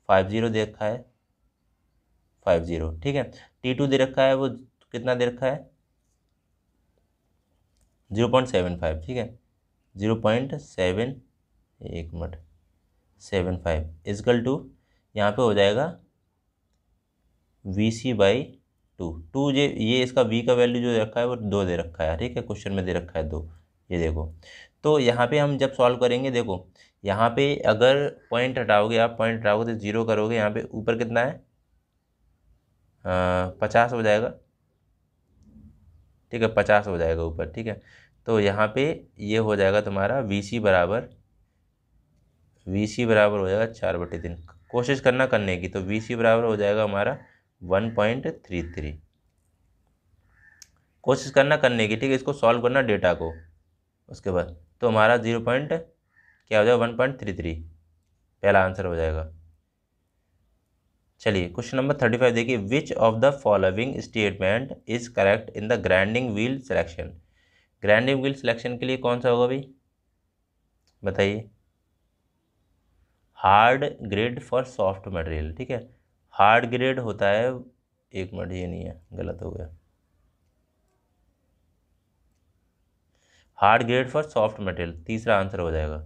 फाइव ज़ीरो देखा है फाइव जीरो ठीक है टी टू दे रखा है वो कितना दे रखा है जीरो पॉइंट सेवन फाइव ठीक है जीरो पॉइंट सेवन एक मिनट सेवन फाइव इजकल टू यहाँ पे हो जाएगा V C by two two ये ये इसका वी का वैल्यू जो रखा है वो दो दे रखा है ठीक है क्वेश्चन में दे रखा है दो ये देखो तो यहाँ पे हम जब सॉल्व करेंगे देखो यहाँ पे अगर पॉइंट हटाओगे आप पॉइंट हटाओगे तो जीरो करोगे यहाँ पे ऊपर कितना है पचास हो जाएगा ठीक है पचास हो जाएगा ऊपर ठीक है तो यहाँ पे ये हो जाएगा तुम्हारा वी सी बराबर वी सी बराबर हो जाएगा चार बटे तीन कोशिश करना करने की तो वी सी बराबर हो जाएगा हमारा वन पॉइंट थ्री थ्री कोशिश करना करने की ठीक है इसको सॉल्व करना डेटा को उसके बाद तो हमारा ज़ीरो पॉइंट क्या हो जाएगा वन पॉइंट थ्री थ्री पहला आंसर हो जाएगा चलिए क्वेश्चन नंबर थर्टी फाइव देखिए which of the following statement is correct in the grinding wheel selection grinding wheel selection के लिए कौन सा होगा भाई बताइए hard grade for soft material ठीक है हार्ड ग्रेड होता है एक मिनट ये नहीं है गलत हो गया hard grade for soft material तीसरा आंसर हो जाएगा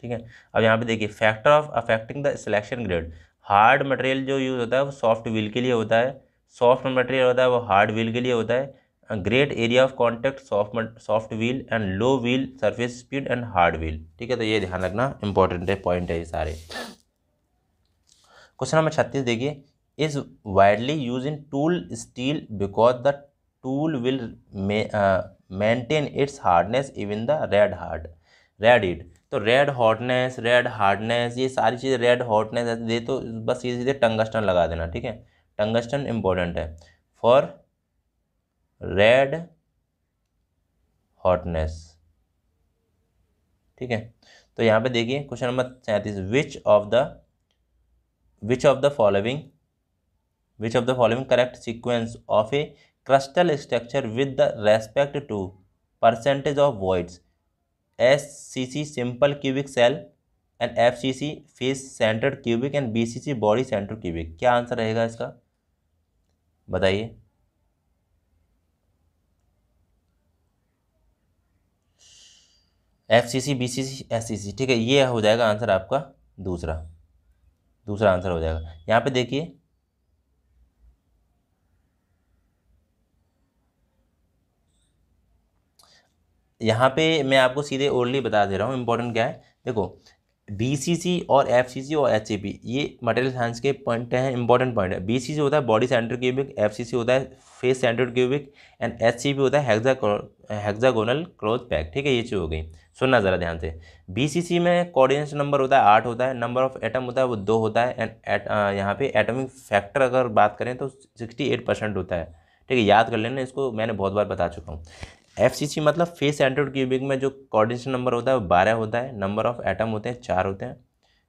ठीक है अब यहाँ पे देखिए factor of affecting the selection grade hard material जो यूज़ होता है वो सॉफ्ट व्हील के लिए होता है सॉफ्ट मटेरियल होता है वो हार्ड व्हील के लिए होता है great area of contact soft soft wheel and low wheel surface speed and hard wheel ठीक है तो ये ध्यान रखना इंपॉर्टेंट है पॉइंट है ये सारे क्वेश्चन नंबर छत्तीस देखिए is widely use in tool steel because the tool will maintain its hardness even the red hard red it तो रेड हॉटनेस रेड हार्डनेस ये सारी चीज़ें रेड हॉटनेस दे तो बस सीधे सीधे टंगस्टन लगा देना ठीक है टंगस्टन इम्पोर्टेंट है फॉर रेड हॉटनेस ठीक है तो यहाँ पे देखिए क्वेश्चन नंबर सैंतीस which of the which of the following which of the following correct sequence of a crystal structure with the respect to percentage of voids S C C simple cubic cell and F C C face centered cubic and B C C body center cubic क्या answer रहेगा इसका बताइए F C सी B C C S C C ठीक है ये हो जाएगा answer आपका दूसरा दूसरा आंसर हो जाएगा यहाँ पे देखिए यहाँ पे मैं आपको सीधे ओरली बता दे रहा हूँ इंपॉर्टेंट क्या है देखो बी और एफ और एच ये मटेरियल साइंस के पॉइंट हैं इंपॉर्टेंट पॉइंट है बी होता है बॉडी सेंटर क्यूबिक एफ होता है face center cubic and P होता है हेक्जागोनल क्लोथ पैक ठीक है ये चीज़ हो गई सुनना ज़रा ध्यान से बी में कोऑर्डिनेशन नंबर होता है आठ होता है नंबर ऑफ एटम होता है वो दो होता है एंड एट, यहाँ पे एटमिक फैक्टर अगर बात करें तो सिक्सटी एट परसेंट होता है ठीक है याद कर लेना इसको मैंने बहुत बार बता चुका हूँ एफ सी सी मतलब फेस एंड्रॉइड क्यूबिक में जो कोऑर्डिनेशन नंबर होता है वो बारह होता है नंबर ऑफ एटम होते हैं चार होते हैं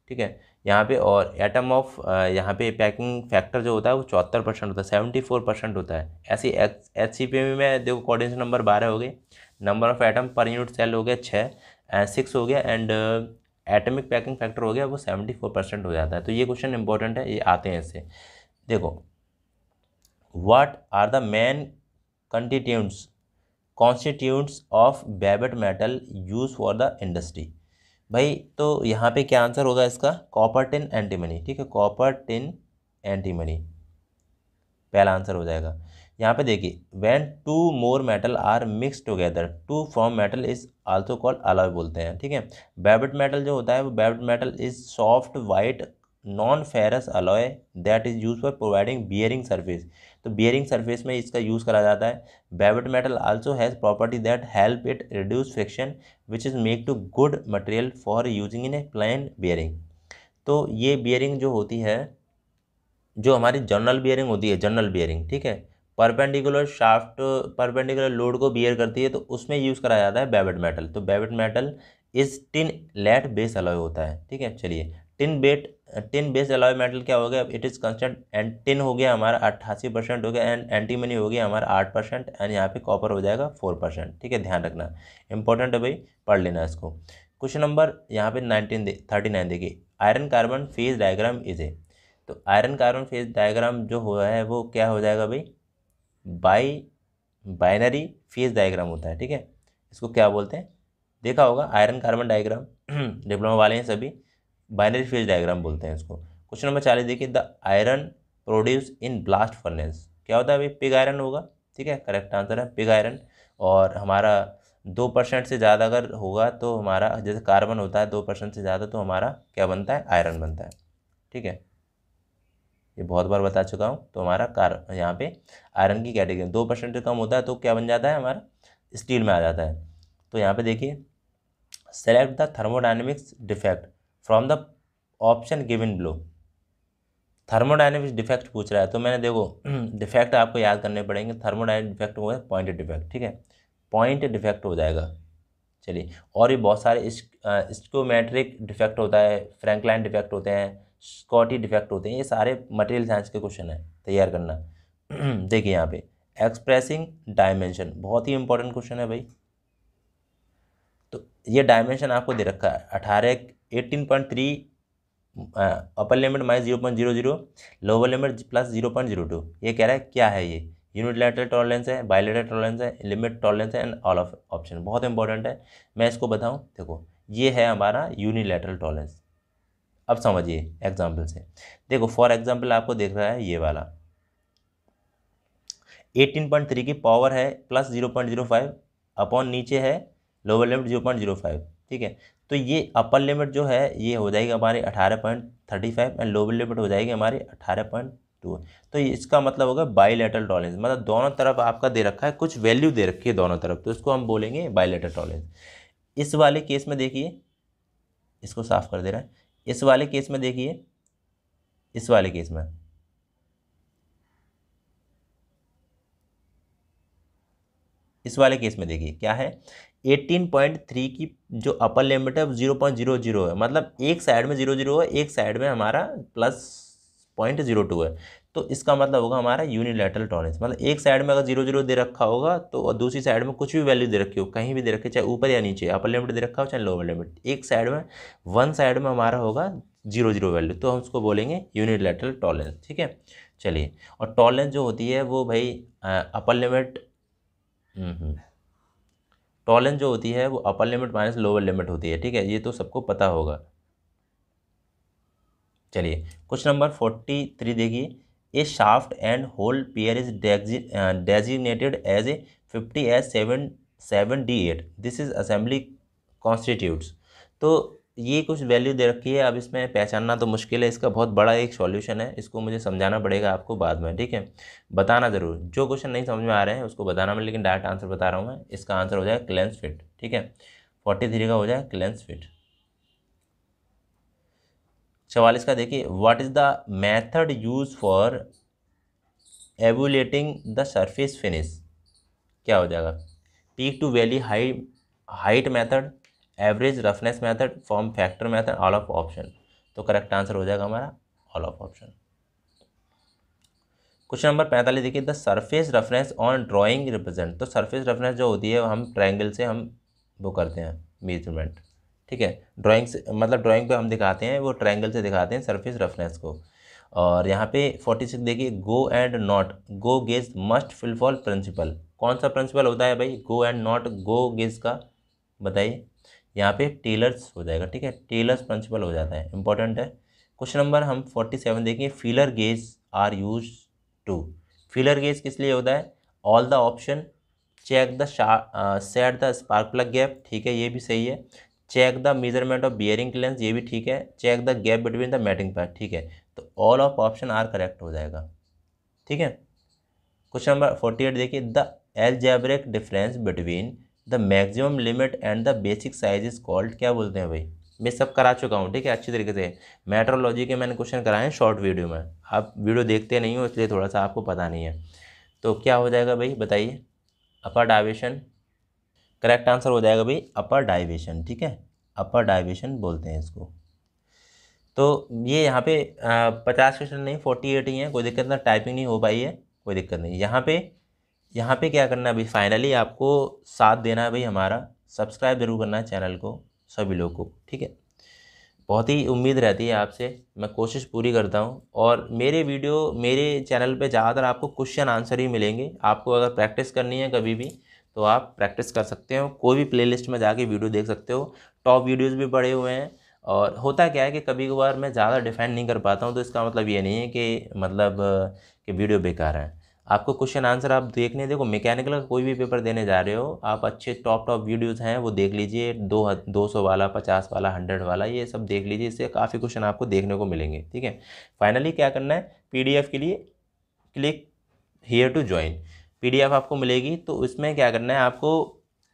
ठीक है यहाँ पे और एटम ऑफ यहाँ पे पैकिंग फैक्टर जो होता है वो चौहत्तर परसेंट होता है सेवेंटी फोर परसेंट होता है ऐसे एच सी पी में देखो कोऑर्डिनेशन नंबर बारह हो गए number of atom per unit cell हो गया छः एंड सिक्स हो गया एंड एटमिक पैकिंग फैक्टर हो गया वो सेवेंटी फोर परसेंट हो जाता है तो ये क्वेश्चन इंपॉर्टेंट है ये आते हैं इससे देखो what are the main constituents constituents of babbitt metal use for the industry भाई तो यहाँ पे क्या आंसर होगा इसका कॉपर टिन एंटीमनी ठीक है कॉपर टिन एंटीमनी पहला आंसर हो जाएगा यहाँ पे देखिए when two more metal are mix together to form metal is also called alloy बोलते हैं ठीक है बेबट मेटल जो होता है वो babbitt metal is soft white non ferrous alloy that is use for providing bearing surface तो बियरिंग सर्फेस में इसका यूज़ करा जाता है babbitt metal also has property that help it reduce friction which is make to good material for using in a plain bearing तो ये bearing जो होती है जो हमारी जनरल बियरिंग होती है जनरल बियरिंग ठीक है परपेंडिकुलर शाफ्ट परपेंडिकुलर लोड को बियर करती है तो उसमें यूज़ करा जाता है बेबड मेटल तो babbitt metal is tin lead base alloy होता है ठीक है चलिए tin base tin base alloy metal क्या हो गया it is constant and tin हो गया हमारा अट्ठासी परसेंट हो गया एंड एंटीमनी हो गया हमारा आठ परसेंट एंड यहाँ पे कॉपर हो जाएगा फोर परसेंट ठीक है ध्यान रखना इंपॉर्टेंट है भाई पढ़ लेना इसको क्वेश्चन नंबर यहाँ पे नाइनटीन थर्टी नाइन देखिए iron carbon phase diagram is a तो आयरन कार्बन फेज डायग्राम जो हुआ है वो क्या हो जाएगा भाई बाई बाइनरी फेज डायग्राम होता है ठीक है इसको क्या बोलते हैं देखा होगा आयरन कार्बन डायग्राम डिप्लोमा वाले हैं सभी बाइनरी फेज डायग्राम बोलते हैं इसको क्वेश्चन नंबर चालीस देखिए the iron produce in blast furnace क्या होता है भाई पिग आयरन होगा ठीक है करेक्ट आंसर है पिग आयरन और हमारा दो परसेंट से ज़्यादा अगर होगा तो हमारा जैसे कार्बन होता है दो परसेंट से ज़्यादा तो हमारा क्या बनता है आयरन बनता है ठीक है ये बहुत बार बता चुका हूँ तो हमारा कार यहाँ पे आयरन की कैटेगरी दो परसेंट से कम होता है तो क्या बन जाता है हमारा स्टील में आ जाता है तो यहाँ पे देखिए select the thermodynamics defect from the option give in below thermodynamics defect पूछ रहा है तो मैंने देखो डिफेक्ट आपको याद करने पड़ेंगे थर्मोडाइनमिक डिफेक्ट हो गया पॉइंट डिफेक्ट ठीक है पॉइंट डिफेक्ट हो जाएगा चलिए और भी बहुत सारे स्कोमेट्रिक डिफेक्ट होता है फ्रैंकलाइन डिफेक्ट होते हैं स्कॉटी डिफेक्ट होते हैं ये सारे मटेरियल साइंस के क्वेश्चन हैं तैयार करना देखिए यहाँ पे एक्सप्रेसिंग डायमेंशन बहुत ही इंपॉर्टेंट क्वेश्चन है भाई तो ये डायमेंशन आपको दे रखा है अठारह eighteen point three upper limit minus zero point zero zero lower limit plus zero point zero two ये कह रहा है क्या है ये यूनिटलेटरल टॉलरेंस है बायोलेटरल टॉलरेंस है लिमिट टॉलरेंस है एंड ऑल ऑफ ऑप्शन बहुत इंपॉर्टेंट है मैं इसको बताऊं देखो ये है हमारा यूनिलेटरल टॉलरेंस अब समझिए एग्जाम्पल से देखो फॉर एग्जाम्पल आपको देख रहा है ये वाला 18.3 की पावर है प्लस 0.05 अपॉन नीचे है लोअर लिमिट 0.05 ठीक है तो ये अपर लिमिट जो है ये हो जाएगी हमारे अठारह point thirty five and lower limit हो जाएगी हमारे अठारह पॉइंट टू तो इसका मतलब होगा बाईलेटरल टॉलेंस मतलब दोनों तरफ आपका दे रखा है कुछ वैल्यू दे रखी है दोनों तरफ तो इसको हम बोलेंगे बाईलेटरल टॉलेंस इस वाले केस में देखिए इसको साफ कर दे रहा है इस वाले केस में देखिए इस वाले केस में इस वाले केस में देखिए क्या है 18.3 की जो अपर लिमिट है जीरो पॉइंट जीरो जीरो है मतलब एक साइड में जीरो जीरो है एक साइड में हमारा प्लस पॉइंट जीरो टू है तो इसका मतलब होगा हमारा यूनिलेटरल टॉलरेंस मतलब एक साइड में अगर जीरो जीरो दे रखा होगा तो और दूसरी साइड में कुछ भी वैल्यू दे रखी हो कहीं भी दे रखे चाहे ऊपर या नीचे अपर लिमिट दे रखा हो चाहे लोअर लिमिट एक साइड में वन साइड में हमारा होगा जीरो जीरो वैल्यू तो हम उसको बोलेंगे यूनिलेटरल टॉलरेंस ठीक है चलिए और टॉलरेंस जो होती है वो भाई अपर लिमिट टॉलेंस जो होती है वो upper limit minus lower limit होती है ठीक है ये तो सबको पता होगा चलिए क्वेश्चन नंबर फोर्टी थ्री देखिए a shaft and hole pair is designated as a fifty S seven seven D eight this is assembly constitutes तो ये कुछ वैल्यू दे रखी है अब इसमें पहचानना तो मुश्किल है इसका बहुत बड़ा एक सॉल्यूशन है इसको मुझे समझाना पड़ेगा आपको बाद में ठीक है बताना ज़रूर जो क्वेश्चन नहीं समझ में आ रहे हैं उसको बताना मैं लेकिन डायरेक्ट आंसर बता रहा हूँ मैं इसका आंसर हो जाएगा क्लेंस फिट ठीक है फोर्टी थ्री का हो जाएगा क्लेंस फिट चवालीस का देखिए what is the method use for evaluating the surface finish क्या हो जाएगा peak to valley high height method average roughness method form factor method all of option तो करेक्ट आंसर हो जाएगा हमारा all of option question number पैंतालीस देखिए the surface roughness on drawing represent तो सरफेस रफनेस जो होती है हम ट्राइंगल से हम वो करते हैं मेजरमेंट ठीक है ड्राइंग से मतलब ड्राइंग पे हम दिखाते हैं वो ट्राइंगल से दिखाते हैं सरफेस रफनेस को और यहाँ पे फोर्टी सिक्स देखिए go and not go gauge must fulfil principle कौन सा प्रिंसिपल होता है भाई go and not go gauge का बताइए यहाँ पे टेलर्स हो जाएगा ठीक है टेलर्स प्रिंसिपल हो जाता है इंपॉर्टेंट है क्वेश्चन नंबर हम फोर्टी सेवन देखेंगे feeler gauge are use to feeler gauge किस लिए होता है all the option check the set the spark plug gap ठीक है ये भी सही है check the measurement of bearing clearance ये भी ठीक है check the gap between the mating pad ठीक है तो all of option are correct हो जाएगा ठीक है क्वेश्चन नंबर फोर्टी एट देखिए the algebraic difference between the maximum limit and the basic size is called क्या बोलते हैं भाई मैं सब करा चुका हूँ ठीक है अच्छी तरीके से मेट्रोलॉजी के मैंने क्वेश्चन कराए हैं शॉर्ट वीडियो में आप वीडियो देखते नहीं हो इसलिए थोड़ा सा आपको पता नहीं है तो क्या हो जाएगा भाई बताइए अपर डाइवेशन करेक्ट आंसर हो जाएगा भाई अपर डाइवेशन ठीक है अपर डाइवेशन बोलते हैं इसको तो ये यहाँ पे पचास क्वेश्चन नहीं फोर्टी एट ही हैं कोई दिक्कत ना टाइपिंग नहीं हो पाई है कोई दिक्कत नहीं यहाँ पे यहाँ पे क्या करना है भाई फाइनली आपको साथ देना है भाई हमारा सब्सक्राइब जरूर करना है चैनल को सभी लोगों को ठीक है बहुत ही उम्मीद रहती है आपसे मैं कोशिश पूरी करता हूँ और मेरे वीडियो मेरे चैनल पे ज़्यादातर आपको क्वेश्चन आंसर ही मिलेंगे आपको अगर प्रैक्टिस करनी है कभी भी तो आप प्रैक्टिस कर सकते हो कोई भी प्ले में जाके वीडियो देख सकते हो टॉप वीडियोज़ भी पड़े हुए हैं और होता क्या है कि कभी कभार मैं ज़्यादा डिफेंड नहीं कर पाता हूँ तो इसका मतलब ये नहीं है कि मतलब कि वीडियो बेकार है आपको क्वेश्चन आंसर आप देखने देखो मैकेनिकल का कोई भी पेपर देने जा रहे हो आप अच्छे टॉप टॉप वीडियोस हैं वो देख लीजिए दो दो सौ वाला पचास वाला हंड्रेड वाला ये सब देख लीजिए इससे काफ़ी क्वेश्चन आपको देखने को मिलेंगे ठीक है फाइनली क्या करना है पीडीएफ के लिए click here to join P आपको मिलेगी तो उसमें क्या करना है आपको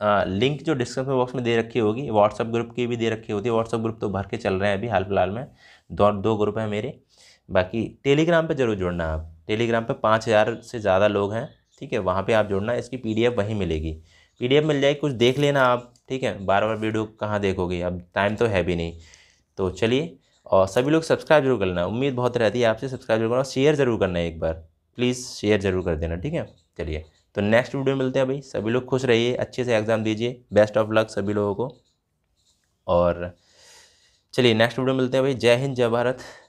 आ, लिंक जो डिस्क्रिप्शन बॉक्स में दे रखी होगी व्हाट्सअप ग्रुप की भी दे रखी होती है व्हाट्सअप ग्रुप तो भर के चल रहे हैं अभी हाल फिलहाल में दो दो ग्रुप हैं मेरे बाकी टेलीग्राम पे जरूर जुड़ना आप टेलीग्राम पे पाँच हज़ार से ज़्यादा लोग हैं ठीक है वहाँ पे आप जुड़ना इसकी पीडीएफ वहीं मिलेगी पीडीएफ मिल जाएगी कुछ देख लेना आप ठीक है बार बार वीडियो कहाँ देखोगे अब टाइम तो है भी नहीं तो चलिए और सभी लोग सब्सक्राइब जरूर करना उम्मीद बहुत रहती है आपसे सब्सक्राइब जरूर करना शेयर जरूर करना एक बार प्लीज़ शेयर जरूर कर देना ठीक है चलिए तो नेक्स्ट वीडियो में मिलते हैं भाई सभी लोग खुश रहिए अच्छे से एग्ज़ाम दीजिए बेस्ट ऑफ लक सभी लोगों को और चलिए नेक्स्ट वीडियो मिलते हैं भाई जय हिंद जय भारत